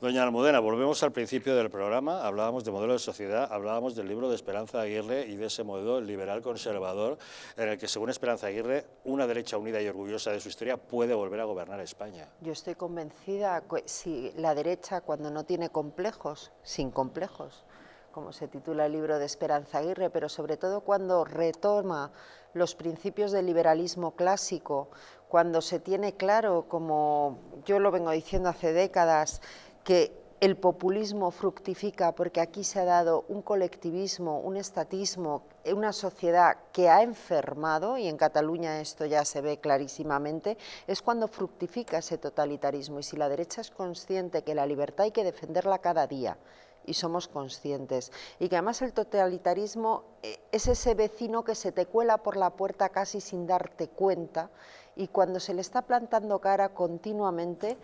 Doña Almudena, volvemos al principio del programa, hablábamos de modelo de sociedad, hablábamos del libro de Esperanza Aguirre y de ese modelo liberal conservador en el que según Esperanza Aguirre, una derecha unida y orgullosa de su historia puede volver a gobernar España.
Yo estoy convencida que si la derecha cuando no tiene complejos, sin complejos, como se titula el libro de Esperanza Aguirre, pero sobre todo cuando retoma los principios del liberalismo clásico, cuando se tiene claro, como yo lo vengo diciendo hace décadas, que el populismo fructifica porque aquí se ha dado un colectivismo, un estatismo, una sociedad que ha enfermado, y en Cataluña esto ya se ve clarísimamente, es cuando fructifica ese totalitarismo. Y si la derecha es consciente que la libertad hay que defenderla cada día, y somos conscientes. Y que además el totalitarismo eh, es ese vecino que se te cuela por la puerta casi sin darte cuenta y cuando se le está plantando cara continuamente,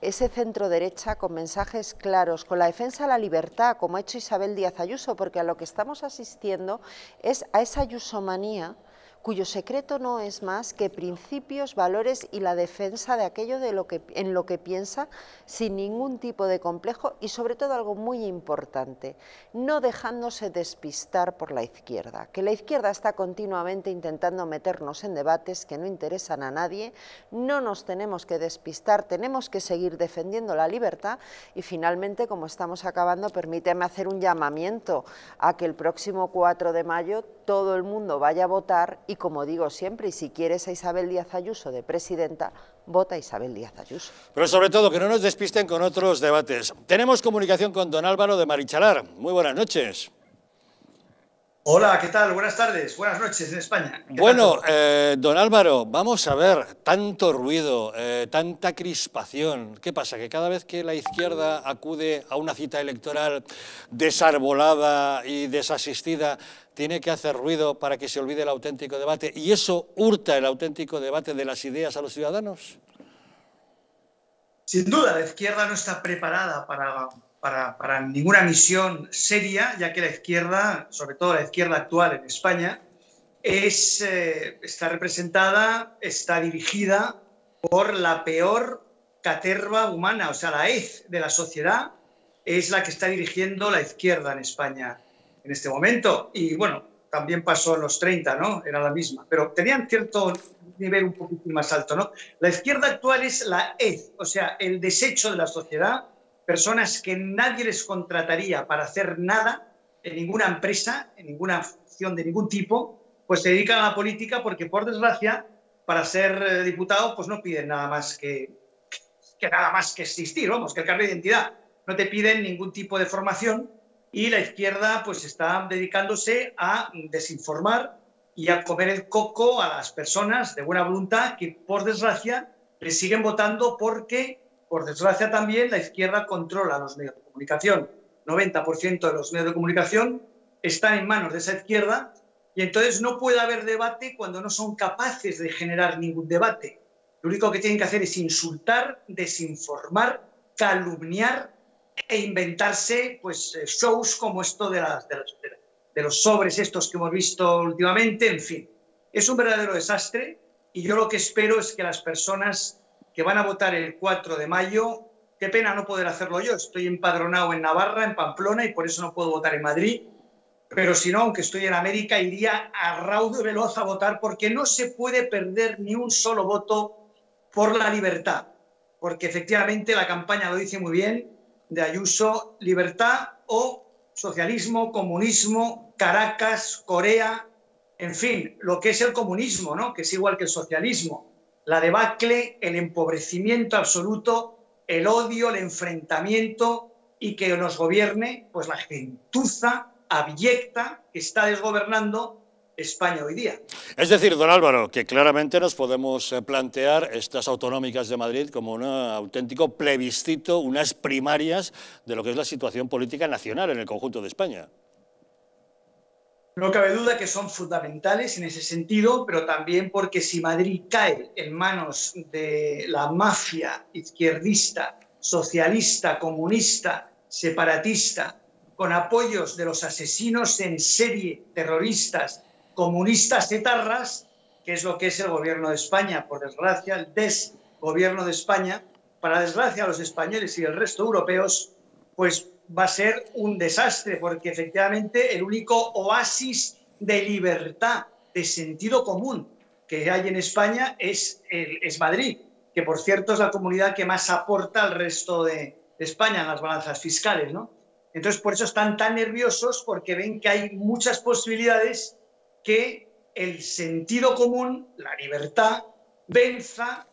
ese centro derecha con mensajes claros, con la defensa de la libertad, como ha hecho Isabel Díaz Ayuso, porque a lo que estamos asistiendo es a esa ayusomanía cuyo secreto no es más que principios, valores y la defensa de aquello de lo que, en lo que piensa sin ningún tipo de complejo y sobre todo algo muy importante, no dejándose despistar por la izquierda, que la izquierda está continuamente intentando meternos en debates que no interesan a nadie, no nos tenemos que despistar, tenemos que seguir defendiendo la libertad y finalmente, como estamos acabando, permíteme hacer un llamamiento a que el próximo 4 de mayo todo el mundo vaya a votar y como digo siempre, y si quieres a Isabel Díaz Ayuso de presidenta, vota Isabel Díaz Ayuso.
Pero sobre todo que no nos despisten con otros debates. Tenemos comunicación con don Álvaro de Marichalar. Muy buenas noches.
Hola, ¿qué tal? Buenas tardes, buenas noches en España. Bueno,
eh, don Álvaro, vamos a ver, tanto ruido, eh, tanta crispación. ¿Qué pasa? ¿Que cada vez que la izquierda acude a una cita electoral desarbolada y desasistida, tiene que hacer ruido para que se olvide el auténtico debate y eso hurta el auténtico debate de las ideas a los ciudadanos?
Sin duda, la izquierda no está preparada para, para, ninguna misión seria, ya que la izquierda, sobre todo la izquierda actual en España, es, eh, está representada, está dirigida por la peor caterva humana, o sea, la EZ de la sociedad es la que está dirigiendo la izquierda en España en este momento. Y bueno, también pasó en los 30, ¿no? Era la misma, pero tenían cierto nivel un poquito más alto, ¿no? La izquierda actual es la ED, o sea, el desecho de la sociedad, personas que nadie les contrataría para hacer nada en ninguna empresa, en ninguna función de ningún tipo, pues se dedican a la política porque, por desgracia, para ser eh, diputado, pues no piden nada más que, que nada más que existir, vamos, que el cargo de identidad. No te piden ningún tipo de formación, y la izquierda pues está dedicándose a desinformar y a comer el coco a las personas de buena voluntad que por desgracia le siguen votando porque por desgracia también la izquierda controla los medios de comunicación. 90% de los medios de comunicación están en manos de esa izquierda y entonces no puede haber debate cuando no son capaces de generar ningún debate. Lo único que tienen que hacer es insultar, desinformar, calumniar e inventarse pues, eh, shows como esto de, los sobres estos que hemos visto últimamente, en fin. Es un verdadero desastre y yo lo que espero es que las personas que van a votar el 4 de mayo qué pena no poder hacerlo yo. Estoy empadronado en Navarra, en Pamplona, y por eso no puedo votar en Madrid. Pero si no, aunque estoy en América, iría a raudo y veloz a votar porque no se puede perder ni un solo voto por la libertad. Porque efectivamente la campaña lo dice muy bien, de Ayuso, libertad o socialismo, comunismo, Caracas, Corea, en fin, lo que es el comunismo, ¿no? que es igual que el socialismo, la debacle, el empobrecimiento absoluto, el odio, el enfrentamiento y que nos gobierne pues la gentuza abyecta que está desgobernando España hoy día.
Es decir, don Álvaro, que claramente nos podemos eh, plantear estas autonómicas de Madrid como un auténtico plebiscito, unas primarias de lo que es la situación política nacional en el conjunto de España.
No cabe duda que son fundamentales en ese sentido, pero también porque si Madrid cae en manos de la mafia izquierdista, socialista, comunista, separatista, con apoyos de los asesinos en serie terroristas comunistas etarras, que es lo que es el gobierno de España, por desgracia, el desgobierno de España, para desgracia a los españoles y el resto europeos, pues va a ser un desastre, porque efectivamente el único oasis de libertad, de sentido común que hay en España es, es Madrid, que por cierto es la comunidad que más aporta al resto de, de España en las balanzas fiscales, ¿no? Entonces, por eso están tan nerviosos, porque ven que hay muchas posibilidades que el sentido común, la libertad, venza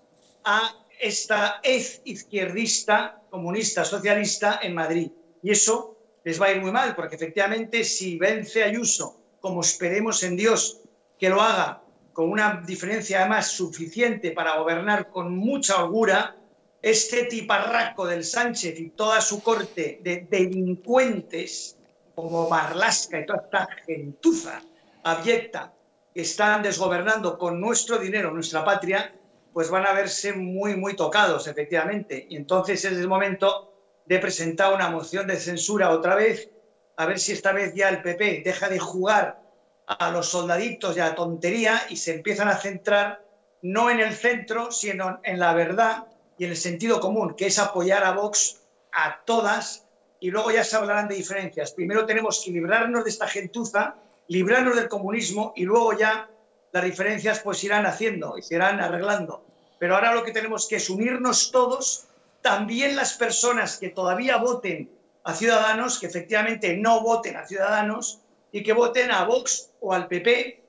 a esta ex izquierdista, comunista, socialista en Madrid. Y eso les va a ir muy mal, porque efectivamente si vence Ayuso, como esperemos en Dios que lo haga, con una diferencia además suficiente para gobernar con mucha augura, este tiparraco del Sánchez y toda su corte de delincuentes, como Barlasca y toda esta gentuza, abyecta están desgobernando con nuestro dinero nuestra patria, pues van a verse muy, muy tocados, efectivamente. Y entonces es el momento de presentar una moción de censura otra vez, a ver si esta vez ya el PP deja de jugar a los soldaditos y a la tontería y se empiezan a centrar no en el centro, sino en la verdad y en el sentido común, que es apoyar a Vox a todas y luego ya se hablarán de diferencias. Primero tenemos que librarnos de esta gentuza librarnos del comunismo y luego ya las diferencias pues irán haciendo y se irán arreglando. Pero ahora lo que tenemos que es unirnos todos, también las personas que todavía voten a Ciudadanos, que efectivamente no voten a Ciudadanos y que voten a Vox o al PP,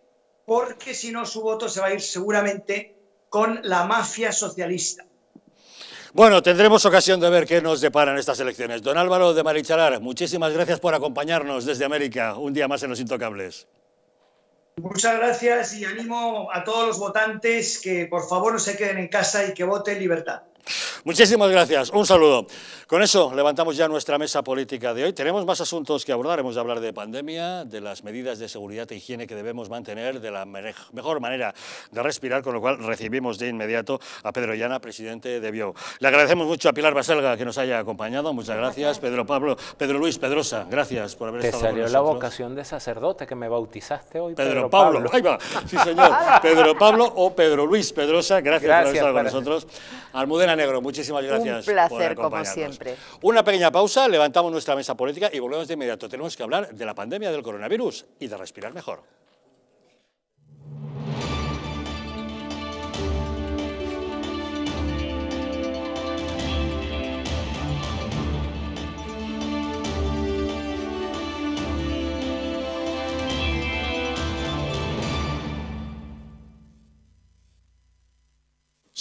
porque si no su voto se va a ir seguramente con la mafia socialista.
Bueno, tendremos ocasión de ver qué nos deparan estas elecciones. Don Álvaro de Marichalar, muchísimas gracias por acompañarnos desde América un día más en Los Intocables.
Muchas gracias y animo a todos los votantes que por favor no se queden en casa y que voten libertad.
Muchísimas gracias, un saludo. Con eso levantamos ya nuestra mesa política de hoy. Tenemos más asuntos que abordar, hemos de hablar de pandemia, de las medidas de seguridad e higiene que debemos mantener, de la mejor manera de respirar, con lo cual recibimos de inmediato a Pedro Llana, presidente de Bio. Le agradecemos mucho a Pilar Baselga que nos haya acompañado, muchas gracias. Pedro Pablo, Pedro Luis Pedrosa, gracias por haber Te salió la
vocación de sacerdote que me bautizaste hoy. Pedro, Pablo. ahí va,
sí señor. (laughs) Pedro Pablo o Pedro Luis Pedrosa, gracias, gracias por haber estado con nosotros. Almudena Negro, muchísimas gracias. Un placer, como siempre. Una pequeña pausa, levantamos nuestra mesa política y volvemos de inmediato. Tenemos que hablar de la pandemia del coronavirus y de respirar mejor.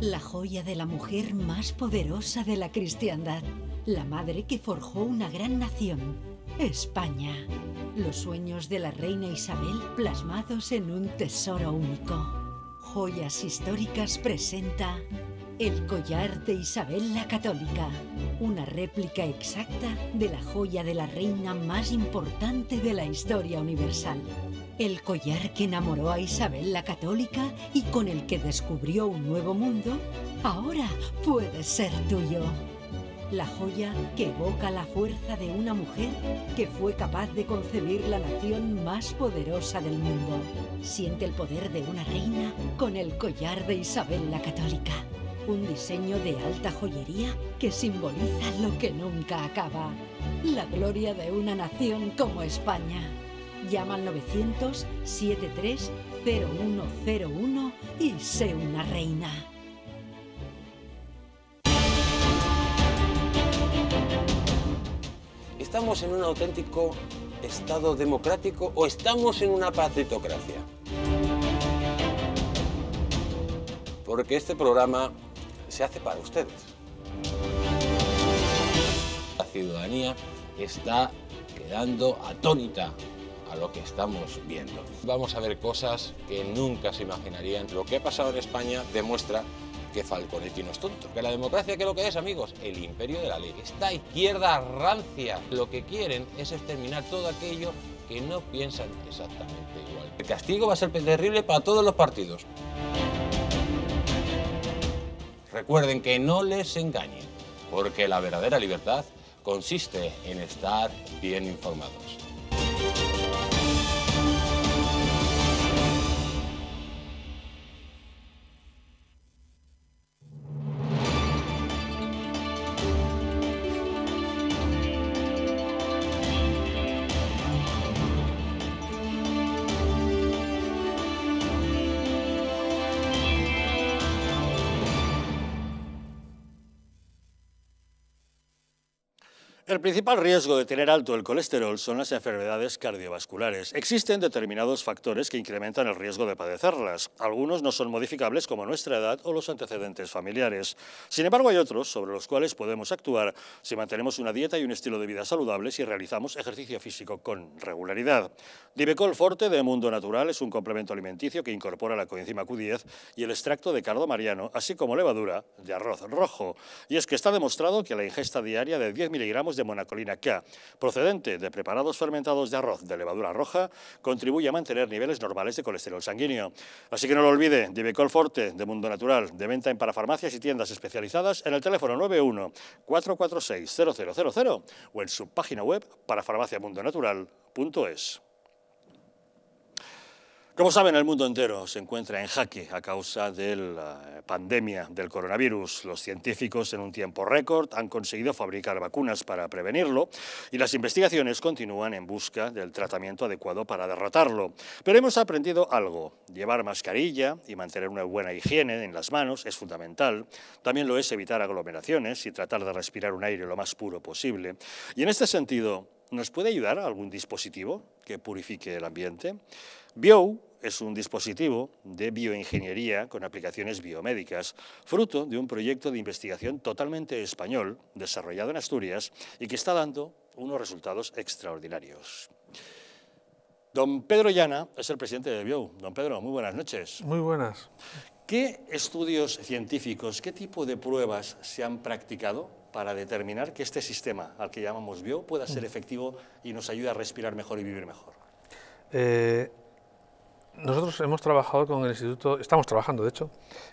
la joya de la mujer más poderosa de la cristiandad, la madre que forjó una gran nación, España. Los sueños de la reina Isabel plasmados en un tesoro único. Joyas Históricas presenta El collar de Isabel la Católica, una réplica exacta de la joya de la reina más importante de la historia universal. El collar que enamoró a Isabel la Católica y con el que descubrió un nuevo mundo, ahora puede ser tuyo. La joya que evoca la fuerza de una mujer que fue capaz de concebir la nación más poderosa del mundo. Siente el poder de una reina con el collar de Isabel la Católica. Un diseño de alta joyería que simboliza lo que nunca acaba. La gloria de una nación como España. Llama al 900-730101 y sé una reina.
¿Estamos en un auténtico Estado democrático o estamos en una patritocracia? Porque este programa se hace para ustedes. La ciudadanía está quedando atónita a lo que estamos viendo. Vamos a ver cosas que nunca se imaginarían. Lo que ha pasado en España demuestra que Falconetti no es tonto. Que la democracia, que lo que es, amigos? El imperio de la ley. Esta izquierda rancia lo que quieren es exterminar todo aquello que no piensan exactamente igual. El castigo va a ser terrible para todos los partidos. Recuerden que no les engañen, porque la verdadera libertad consiste en estar bien informados.
El principal riesgo de tener alto el colesterol son las enfermedades cardiovasculares. Existen determinados factores que incrementan el riesgo de padecerlas. Algunos no son modificables como nuestra edad o los antecedentes familiares. Sin embargo, hay otros sobre los cuales podemos actuar si mantenemos una dieta y un estilo de vida saludables y realizamos ejercicio físico con regularidad. Divecol Forte de Mundo Natural es un complemento alimenticio que incorpora la coenzima Q10 y el extracto de cardo mariano, así como levadura de arroz rojo. Y es que está demostrado que la ingesta diaria de 10 miligramos de Colina K, procedente de preparados fermentados de arroz de levadura roja, contribuye a mantener niveles normales de colesterol sanguíneo. Así que no lo olvide, Divecol Forte, de Mundo Natural, de venta en parafarmacias y tiendas especializadas en el teléfono 91 446 0000 o en su página web parafarmaciamundonatural.es. Como saben, el mundo entero se encuentra en jaque a causa de la pandemia del coronavirus. Los científicos en un tiempo récord han conseguido fabricar vacunas para prevenirlo y las investigaciones continúan en busca del tratamiento adecuado para derrotarlo. Pero hemos aprendido algo. Llevar mascarilla y mantener una buena higiene en las manos es fundamental. También lo es evitar aglomeraciones y tratar de respirar un aire lo más puro posible. Y en este sentido, ¿nos puede ayudar algún dispositivo que purifique el ambiente? Bio es un dispositivo de bioingeniería con aplicaciones biomédicas, fruto de un proyecto de investigación totalmente español desarrollado en Asturias y que está dando unos resultados extraordinarios. Don Pedro Llana es el presidente de BIO. Don Pedro, muy buenas noches.
Muy buenas.
¿Qué estudios científicos, qué tipo de pruebas se han practicado para determinar que este sistema al que llamamos BIO pueda ser mm. efectivo y nos ayude a respirar mejor y vivir mejor?
Eh, nosotros hemos trabajado con el Instituto, estamos trabajando de hecho,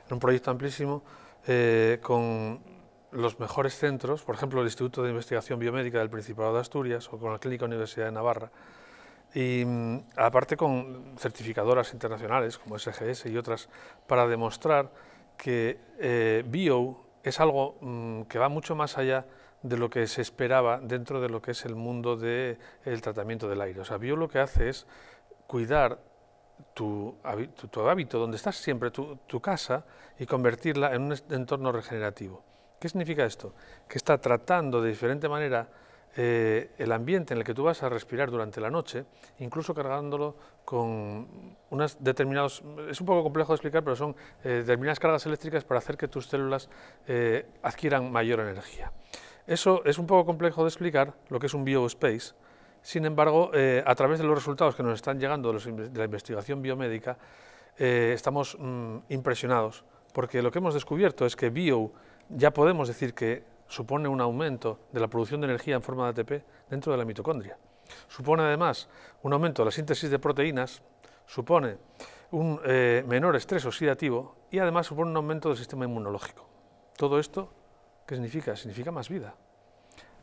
en un proyecto amplísimo eh, con los mejores centros, por ejemplo el Instituto de Investigación Biomédica del Principado de Asturias o con la Clínica Universidad de Navarra, y mm, aparte con certificadoras internacionales como SGS y otras, para demostrar que eh, bio es algo mm, que va mucho más allá de lo que se esperaba dentro de lo que es el mundo del tratamiento del aire. O sea, bio lo que hace es cuidar tu, hábito, donde estás siempre, tu, casa, y convertirla en un entorno regenerativo. ¿Qué significa esto? Que está tratando de diferente manera eh, el ambiente en el que tú vas a respirar durante la noche, incluso cargándolo con unas determinadas, es un poco complejo de explicar, pero son eh, determinadas cargas eléctricas para hacer que tus células eh, adquieran mayor energía. Eso es un poco complejo de explicar, lo que es un biospace, sin embargo, eh, a través de los resultados que nos están llegando de, la investigación biomédica, eh, estamos mm, impresionados, porque lo que hemos descubierto es que bio ya podemos decir que supone un aumento de la producción de energía en forma de ATP dentro de la mitocondria. Supone además un aumento de la síntesis de proteínas, supone un eh, menor estrés oxidativo y además supone un aumento del sistema inmunológico. Todo esto, ¿qué significa? Significa más vida.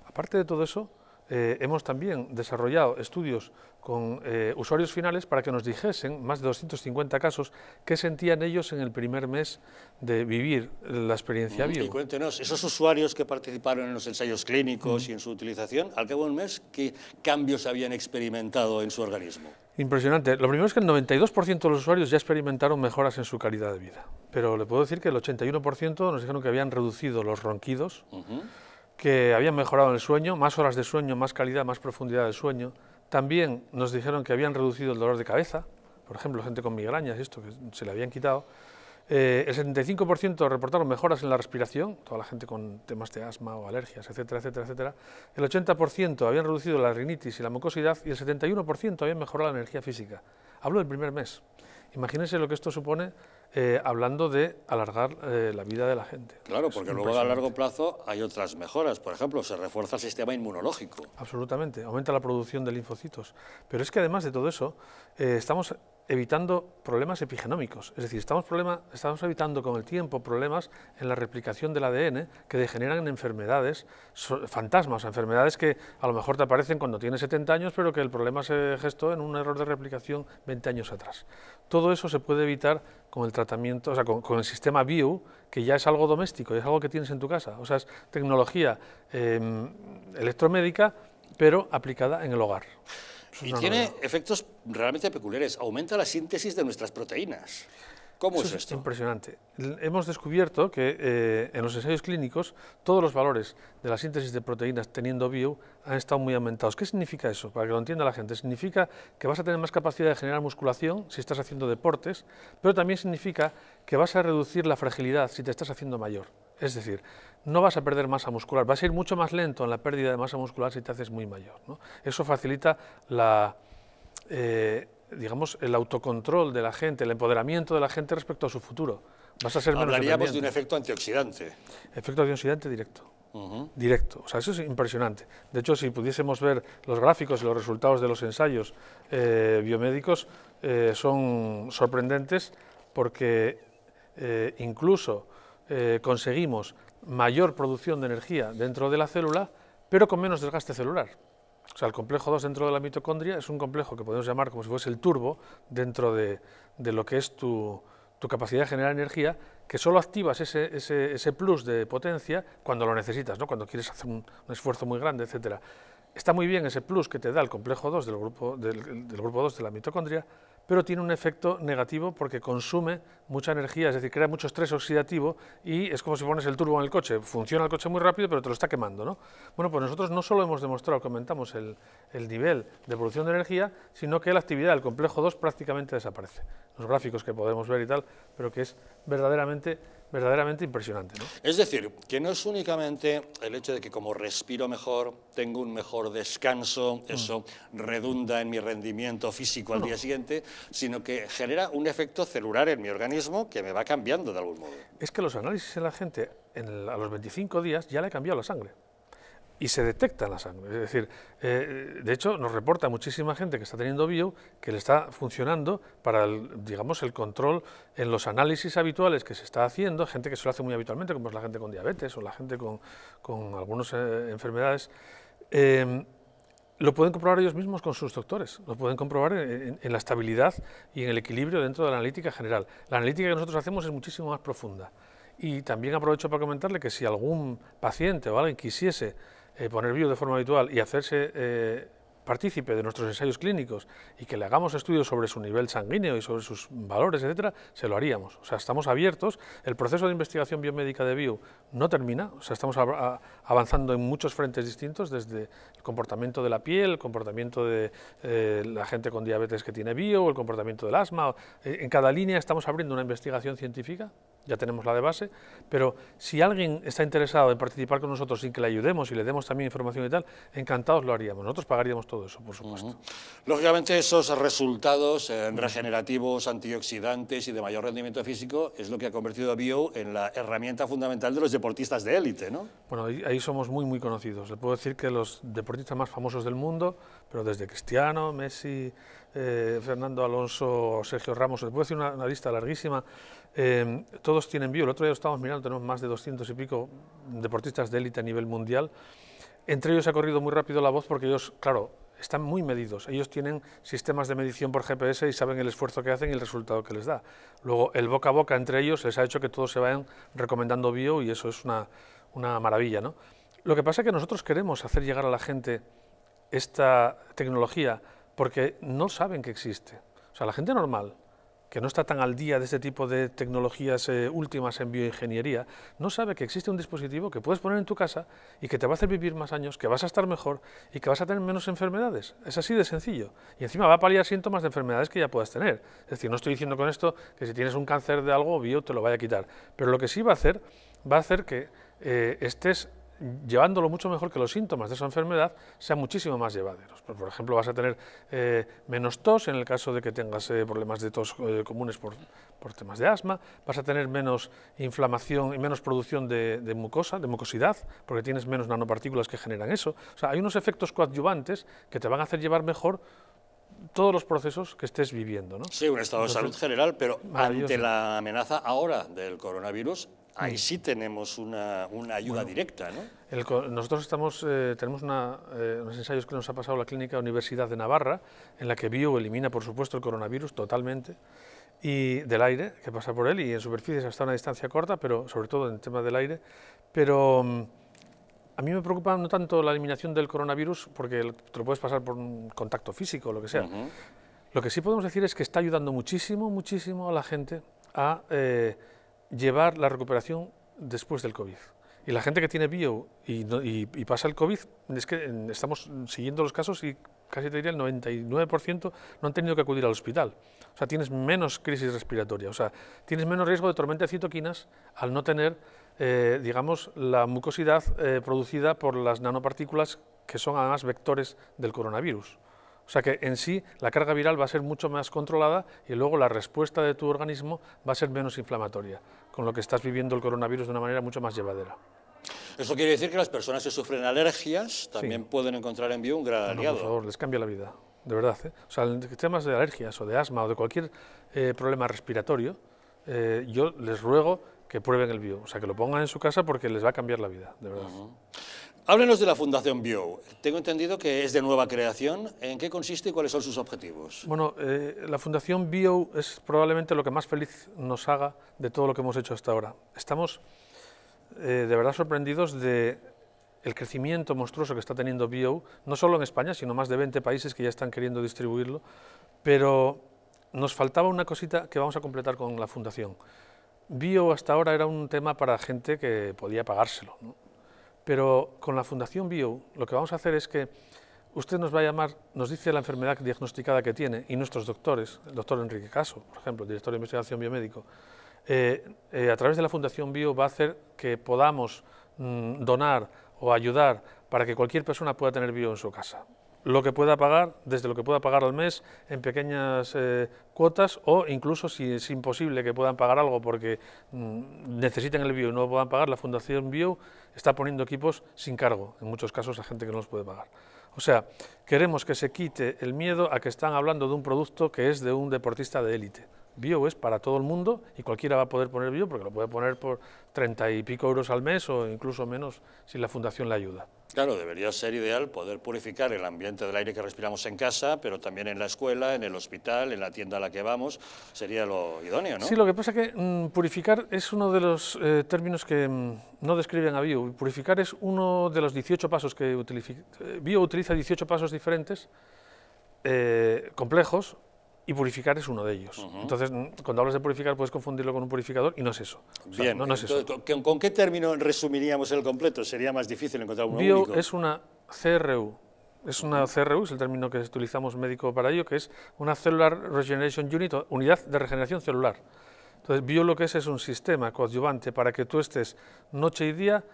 Aparte de todo eso, eh, hemos también desarrollado estudios con eh, usuarios finales para que nos dijesen, más de 250 casos, qué sentían ellos en el primer mes de vivir la experiencia bio. Y
cuéntenos, esos usuarios que participaron en los ensayos clínicos y en su utilización, al cabo de un mes, ¿qué cambios habían experimentado en su organismo?
Impresionante. Lo primero es que el 92% de los usuarios ya experimentaron mejoras en su calidad de vida, pero le puedo decir que el 81% nos dijeron que habían reducido los ronquidos, que habían mejorado el sueño, más horas de sueño, más calidad, más profundidad del sueño. También nos dijeron que habían reducido el dolor de cabeza, por ejemplo, gente con migrañas, esto que se le habían quitado. Eh, el 75% reportaron mejoras en la respiración, toda la gente con temas de asma o alergias, etcétera, etcétera, etcétera. El 80% habían reducido la rinitis y la mucosidad y el 71% habían mejorado la energía física. Hablo del primer mes. Imagínense lo que esto supone eh, hablando de alargar eh, la vida de la gente. Claro, porque luego a largo
plazo hay otras mejoras. Por ejemplo, se refuerza el sistema inmunológico.
Absolutamente, aumenta la producción de linfocitos. Pero es que además de todo eso, eh, estamos evitando problemas epigenómicos. Es decir, estamos, evitando con el tiempo problemas en la replicación del ADN que degeneran en enfermedades fantasmas, enfermedades que a lo mejor te aparecen cuando tienes 70 años, pero que el problema se gestó en un error de replicación 20 años atrás. Todo eso se puede evitar con el tratamiento, con, el sistema BIO, que ya es algo doméstico, es algo que tienes en tu casa. O sea, es tecnología em, electromédica, pero aplicada en el hogar. Pues y tiene
efectos realmente peculiares. Aumenta la síntesis de nuestras proteínas. ¿Cómo es esto?
impresionante. Hemos descubierto que eh, en los ensayos clínicos todos los valores de la síntesis de proteínas teniendo bio han estado muy aumentados. ¿Qué significa eso? Para que lo entienda la gente. Significa que vas a tener más capacidad de generar musculación si estás haciendo deportes, pero también significa que vas a reducir la fragilidad si te estás haciendo mayor. Es decir, no vas a perder masa muscular, vas a ir mucho más lento en la pérdida de masa muscular si te haces muy mayor. Eso facilita la, eh, digamos, el autocontrol de la gente, el empoderamiento de la gente respecto a su futuro. Vas a ser Hablaríamos de un efecto antioxidante. Efecto antioxidante directo. Directo. O sea, eso es impresionante. De hecho, si pudiésemos ver los gráficos y los resultados de los ensayos eh, biomédicos, eh, son sorprendentes porque incluso conseguimos mayor producción de energía dentro de la célula, pero con menos desgaste celular. O sea, el complejo 2 dentro de la mitocondria es un complejo que podemos llamar como si fuese el turbo dentro de, lo que es tu, capacidad de generar energía, que solo activas ese, ese, ese plus de potencia cuando lo necesitas, ¿no? cuando quieres hacer un, esfuerzo muy grande, etc. Está muy bien ese plus que te da el complejo 2 del grupo, del, del grupo 2 de la mitocondria, pero tiene un efecto negativo porque consume mucha energía, es decir, crea mucho estrés oxidativo y es como si pones el turbo en el coche, funciona el coche muy rápido pero te lo está quemando. ¿no? Bueno, pues nosotros no solo hemos demostrado que aumentamos el, el nivel de producción de energía, sino que la actividad del complejo 2 prácticamente desaparece. Los gráficos que podemos ver y tal, pero que es verdaderamente verdaderamente impresionante. ¿no?
Es decir, que no es únicamente el hecho de que como respiro mejor, tengo un mejor descanso, mm. eso redunda en mi rendimiento físico al día siguiente, sino que genera un efecto celular en mi organismo que me va cambiando de algún modo.
Es que los análisis en la gente a los 25 días ya le ha cambiado la sangre y se detecta la sangre. Es decir, eh, de hecho nos reporta muchísima gente que está teniendo bio que le está funcionando para, el, digamos, el control en los análisis habituales que se está haciendo, gente que se lo hace muy habitualmente, como es la gente con diabetes o la gente con, con algunas eh, enfermedades. Em, lo pueden comprobar ellos mismos con sus doctores, lo pueden comprobar en, en, la estabilidad y en el equilibrio dentro de la analítica general. La analítica que nosotros hacemos es muchísimo más profunda. Y también aprovecho para comentarle que si algún paciente o alguien quisiese eh, poner bio de forma habitual y hacerse eh, partícipe de nuestros ensayos clínicos y que le hagamos estudios sobre su nivel sanguíneo y sobre sus valores, etcétera, se lo haríamos. O sea, estamos abiertos. El proceso de investigación biomédica de Bio no termina. O sea, estamos avanzando en muchos frentes distintos, desde el comportamiento de la piel, el comportamiento de eh, la gente con diabetes que tiene Bio, el comportamiento del asma. En cada línea estamos abriendo una investigación científica ya tenemos la de base, pero si alguien está interesado en participar con nosotros y que le ayudemos y le demos también información y tal, encantados lo haríamos. Nosotros pagaríamos todo eso, por supuesto.
Lógicamente, esos resultados eh, regenerativos, antioxidantes y de mayor rendimiento físico es lo que ha convertido a Bio en la herramienta fundamental de los deportistas de élite, ¿no?
Bueno, ahí, somos muy, muy conocidos. Le puedo decir que los deportistas más famosos del mundo, pero desde Cristiano, Messi, eh, Fernando Alonso, Sergio Ramos, les puedo decir una lista larguísima Em, todos tienen bio. El otro día lo estábamos mirando, tenemos más de 200 y pico deportistas de élite a nivel mundial. Entre ellos ha corrido muy rápido la voz porque ellos, claro, están muy medidos. Ellos tienen sistemas de medición por GPS y saben el esfuerzo que hacen y el resultado que les da. Luego, el boca a boca entre ellos les ha hecho que todos se vayan recomendando bio y eso es una, una maravilla. ¿no? Lo que pasa es que nosotros queremos hacer llegar a la gente esta tecnología porque no saben que existe. O sea, la gente normal, que no está tan al día de este tipo de tecnologías eh, últimas en bioingeniería, no sabe que existe un dispositivo que puedes poner en tu casa y que te va a hacer vivir más años, que vas a estar mejor y que vas a tener menos enfermedades. Es así de sencillo. Y encima va a paliar síntomas de enfermedades que ya puedas tener. Es decir, no estoy diciendo con esto que si tienes un cáncer de algo, bio te lo vaya a quitar. Pero lo que sí va a hacer, va a hacer que eh, estés llevándolo mucho mejor que los síntomas de esa enfermedad sean muchísimo más llevaderos. Pues, por ejemplo, vas a tener eh, menos tos en el caso de que tengas eh, problemas de tos eh, comunes por, temas de asma, vas a tener menos inflamación y menos producción de, mucosa, de mucosidad, porque tienes menos nanopartículas que generan eso. O sea, hay unos efectos coadyuvantes que te van a hacer llevar mejor todos los procesos que estés viviendo.
Sí, un estado de salud general, pero ante la amenaza ahora del coronavirus, ahí mm. sí tenemos una, ayuda directa, ¿no?
nosotros estamos, eh, tenemos una, eh, unos ensayos que nos ha pasado la Clínica Universidad de Navarra, en la que Bio elimina, por supuesto, el coronavirus totalmente y del aire que pasa por él y en superficies hasta una distancia corta, pero sobre todo en el tema del aire. Pero mm, a mí me preocupa no tanto la eliminación del coronavirus, porque te lo puedes pasar por un contacto físico o lo que sea. Lo que sí podemos decir es que está ayudando muchísimo, muchísimo a la gente a... Eh, llevar la recuperación después del COVID. Y la gente que tiene bio y, pasa el COVID, es que mm, estamos siguiendo los casos y casi te diría el 99% no han tenido que acudir al hospital. O sea, tienes menos crisis respiratoria, o sea, tienes menos riesgo de tormenta de citoquinas al no tener, eh, digamos, la mucosidad eh, producida por las nanopartículas que son además vectores del coronavirus. O sea que en sí la carga viral va a ser mucho más controlada y luego la respuesta de tu organismo va a ser menos inflamatoria, con lo que estás viviendo el coronavirus de una manera mucho más llevadera.
Eso quiere decir que las personas que sufren alergias también pueden encontrar en Bio un gran aliado. por
favor, les cambia la vida, de verdad. ¿eh? O sea, en temas de alergias o de asma o de cualquier eh, problema respiratorio, eh, yo les ruego que prueben el bio, o sea, que lo pongan en su casa porque les va a cambiar la vida,
de verdad. Háblenos de la Fundación Bio. Tengo entendido que es de nueva creación. ¿En qué consiste y cuáles son sus objetivos?
Bueno, eh, la Fundación Bio es probablemente lo que más feliz nos haga de todo lo que hemos hecho hasta ahora. Estamos eh, de verdad sorprendidos de el crecimiento monstruoso que está teniendo Bio, no solo en España, sino más de 20 países que ya están queriendo distribuirlo, pero nos faltaba una cosita que vamos a completar con la Fundación. Bio hasta ahora era un tema para gente que podía pagárselo, ¿no? Pero con la Fundación Bio lo que vamos a hacer es que usted nos va a llamar, nos dice la enfermedad diagnosticada que tiene y nuestros doctores, el doctor Enrique Caso, por ejemplo, director de investigación biomédico, eh, eh, a través de la Fundación Bio va a hacer que podamos mm, donar o ayudar para que cualquier persona pueda tener bio en su casa lo que pueda pagar, desde lo que pueda pagar al mes en pequeñas eh, cuotas o incluso si es imposible que puedan pagar algo porque mm, necesitan el bio y no lo puedan pagar, la Fundación Bio está poniendo equipos sin cargo, en muchos casos a gente que no los puede pagar. O sea, queremos que se quite el miedo a que están hablando de un producto que es de un deportista de élite. Bio es para todo el mundo y cualquiera va a poder poner bio porque lo puede poner por treinta y pico euros al mes o incluso menos si la fundación le ayuda.
Claro, debería ser ideal poder purificar el ambiente del aire que respiramos en casa, pero también en la escuela, en el hospital, en la tienda a la que vamos, sería lo idóneo, ¿no? Sí, lo que
pasa es que mm, purificar es uno de los eh, términos que mm, no describen a Bio. Purificar es uno de los 18 pasos que utiliza. Eh, bio utiliza 18 pasos diferentes, eh, complejos, y purificar es uno de ellos. Entonces, cuando hablas de purificar, puedes confundirlo con un purificador y no es eso. Bien, no, eso.
¿con, qué término resumiríamos el completo? Sería más difícil encontrar uno Bio es
una CRU. Es una CRU, es el término que utilizamos médico para ello, que es una Cellular Regeneration Unit, unidad de regeneración celular. Entonces, bio lo que es es un sistema coadyuvante para que tú estés noche y día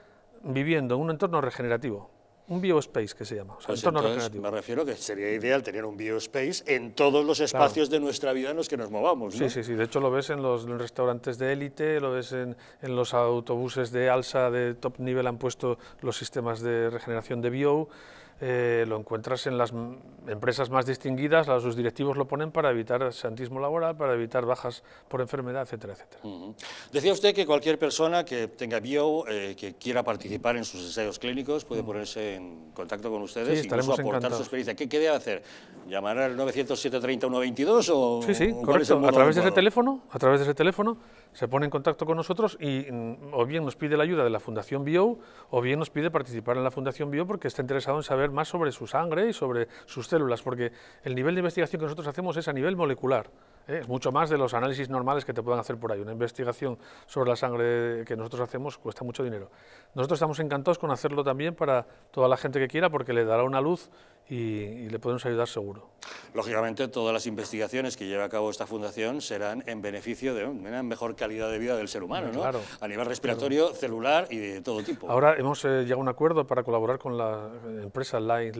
viviendo en un entorno regenerativo un biospace que se llama, o sea, pues entorno
Me refiero que sería ideal tener un biospace en todos los espacios de nuestra vida en los que nos movamos. Sí, sí,
sí. De hecho, lo ves en los, restaurantes de élite, lo ves en, en, los autobuses de alza de top nivel, han puesto los sistemas de regeneración de bio. Eh, lo encuentras en las empresas más distinguidas, a sus directivos lo ponen para evitar santismo laboral, para evitar bajas por enfermedad, etcétera, etcétera.
Decía usted que cualquier persona que tenga bio, eh, que quiera participar en sus ensayos clínicos, puede mm. ponerse en contacto con ustedes y incluso aportar su experiencia. ¿Qué, debe hacer? ¿Llamar al 907 30 122 o...? Sí, sí, correcto. ¿A través de ese
teléfono? ¿A través de ese teléfono? se pone en contacto con nosotros y mm, o bien nos pide la ayuda de la Fundación Bio o bien nos pide participar en la Fundación Bio porque está interesado en saber más sobre su sangre y sobre sus células, porque el nivel de investigación que nosotros hacemos es a nivel molecular. ¿eh? Es mucho más de los análisis normales que te puedan hacer por ahí. Una investigación sobre la sangre que nosotros hacemos cuesta mucho dinero. Nosotros estamos encantados con hacerlo también para toda la gente que quiera porque le dará una luz y, le podemos ayudar seguro.
Lógicamente, todas las investigaciones que lleva a cabo esta fundación serán en beneficio de una mejor calidad de vida del ser humano, ¿no? Claro, a nivel respiratorio, celular y de todo tipo.
Ahora hemos eh, llegado a un acuerdo para colaborar con la empresa Light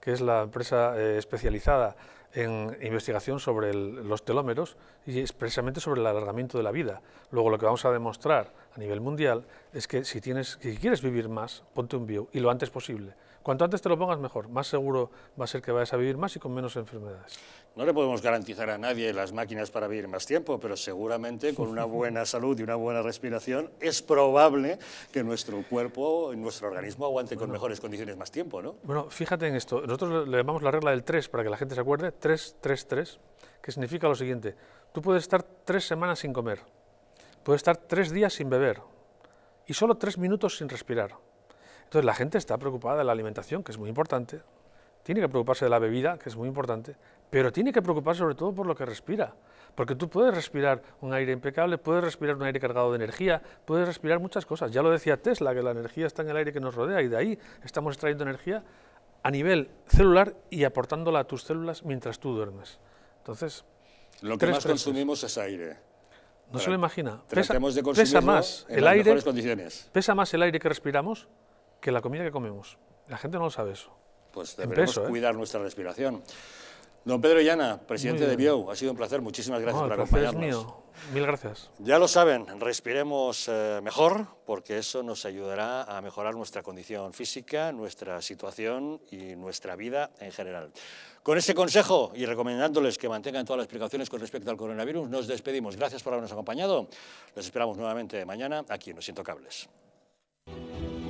que es la empresa eh, especializada en investigación sobre los telómeros y expresamente sobre el alargamiento de la vida. Luego lo que vamos a demostrar a nivel mundial es que si, tienes, si quieres vivir más, ponte un bio y lo antes posible. Cuanto antes te lo pongas mejor, más seguro va a ser que vayas a vivir más y con menos enfermedades.
No le podemos garantizar a nadie las máquinas para vivir más tiempo, pero seguramente con una buena (laughs) salud y una buena respiración es probable que nuestro cuerpo nuestro organismo aguante con mejores condiciones más tiempo, ¿no?
Bueno, fíjate en esto. Nosotros le llamamos la regla del 3 para que la gente se acuerde, 3, 3, 3, que significa lo siguiente. Tú puedes estar tres semanas sin comer, puedes estar tres días sin beber y solo tres minutos sin respirar. Entonces la gente está preocupada de la alimentación, que es muy importante, tiene que preocuparse de la bebida, que es muy importante, pero tiene que preocuparse sobre todo por lo que respira, porque tú puedes respirar un aire impecable, puedes respirar un aire cargado de energía, puedes respirar muchas cosas. Ya lo decía Tesla, que la energía está en el aire que nos rodea y de ahí estamos extrayendo energía a nivel celular y aportándola a tus células mientras tú duermes. Entonces, lo que más consumimos
es aire. No se lo imagina. más el aire.
Pesa más el aire que respiramos que la comida que comemos. La gente no lo sabe eso. Pues debemos ¿eh?
cuidar nuestra respiración. Don Pedro Llana, presidente de BIO, ha sido un placer. Muchísimas gracias por acompañarnos. Es mío. Mil gracias. Ya lo saben, respiremos eh, mejor porque eso nos ayudará a mejorar nuestra condición física, nuestra situación y nuestra vida en general. Con ese consejo y recomendándoles que mantengan todas las precauciones con respecto al coronavirus, nos despedimos. Gracias por habernos acompañado. Los esperamos nuevamente mañana aquí en Los Intocables.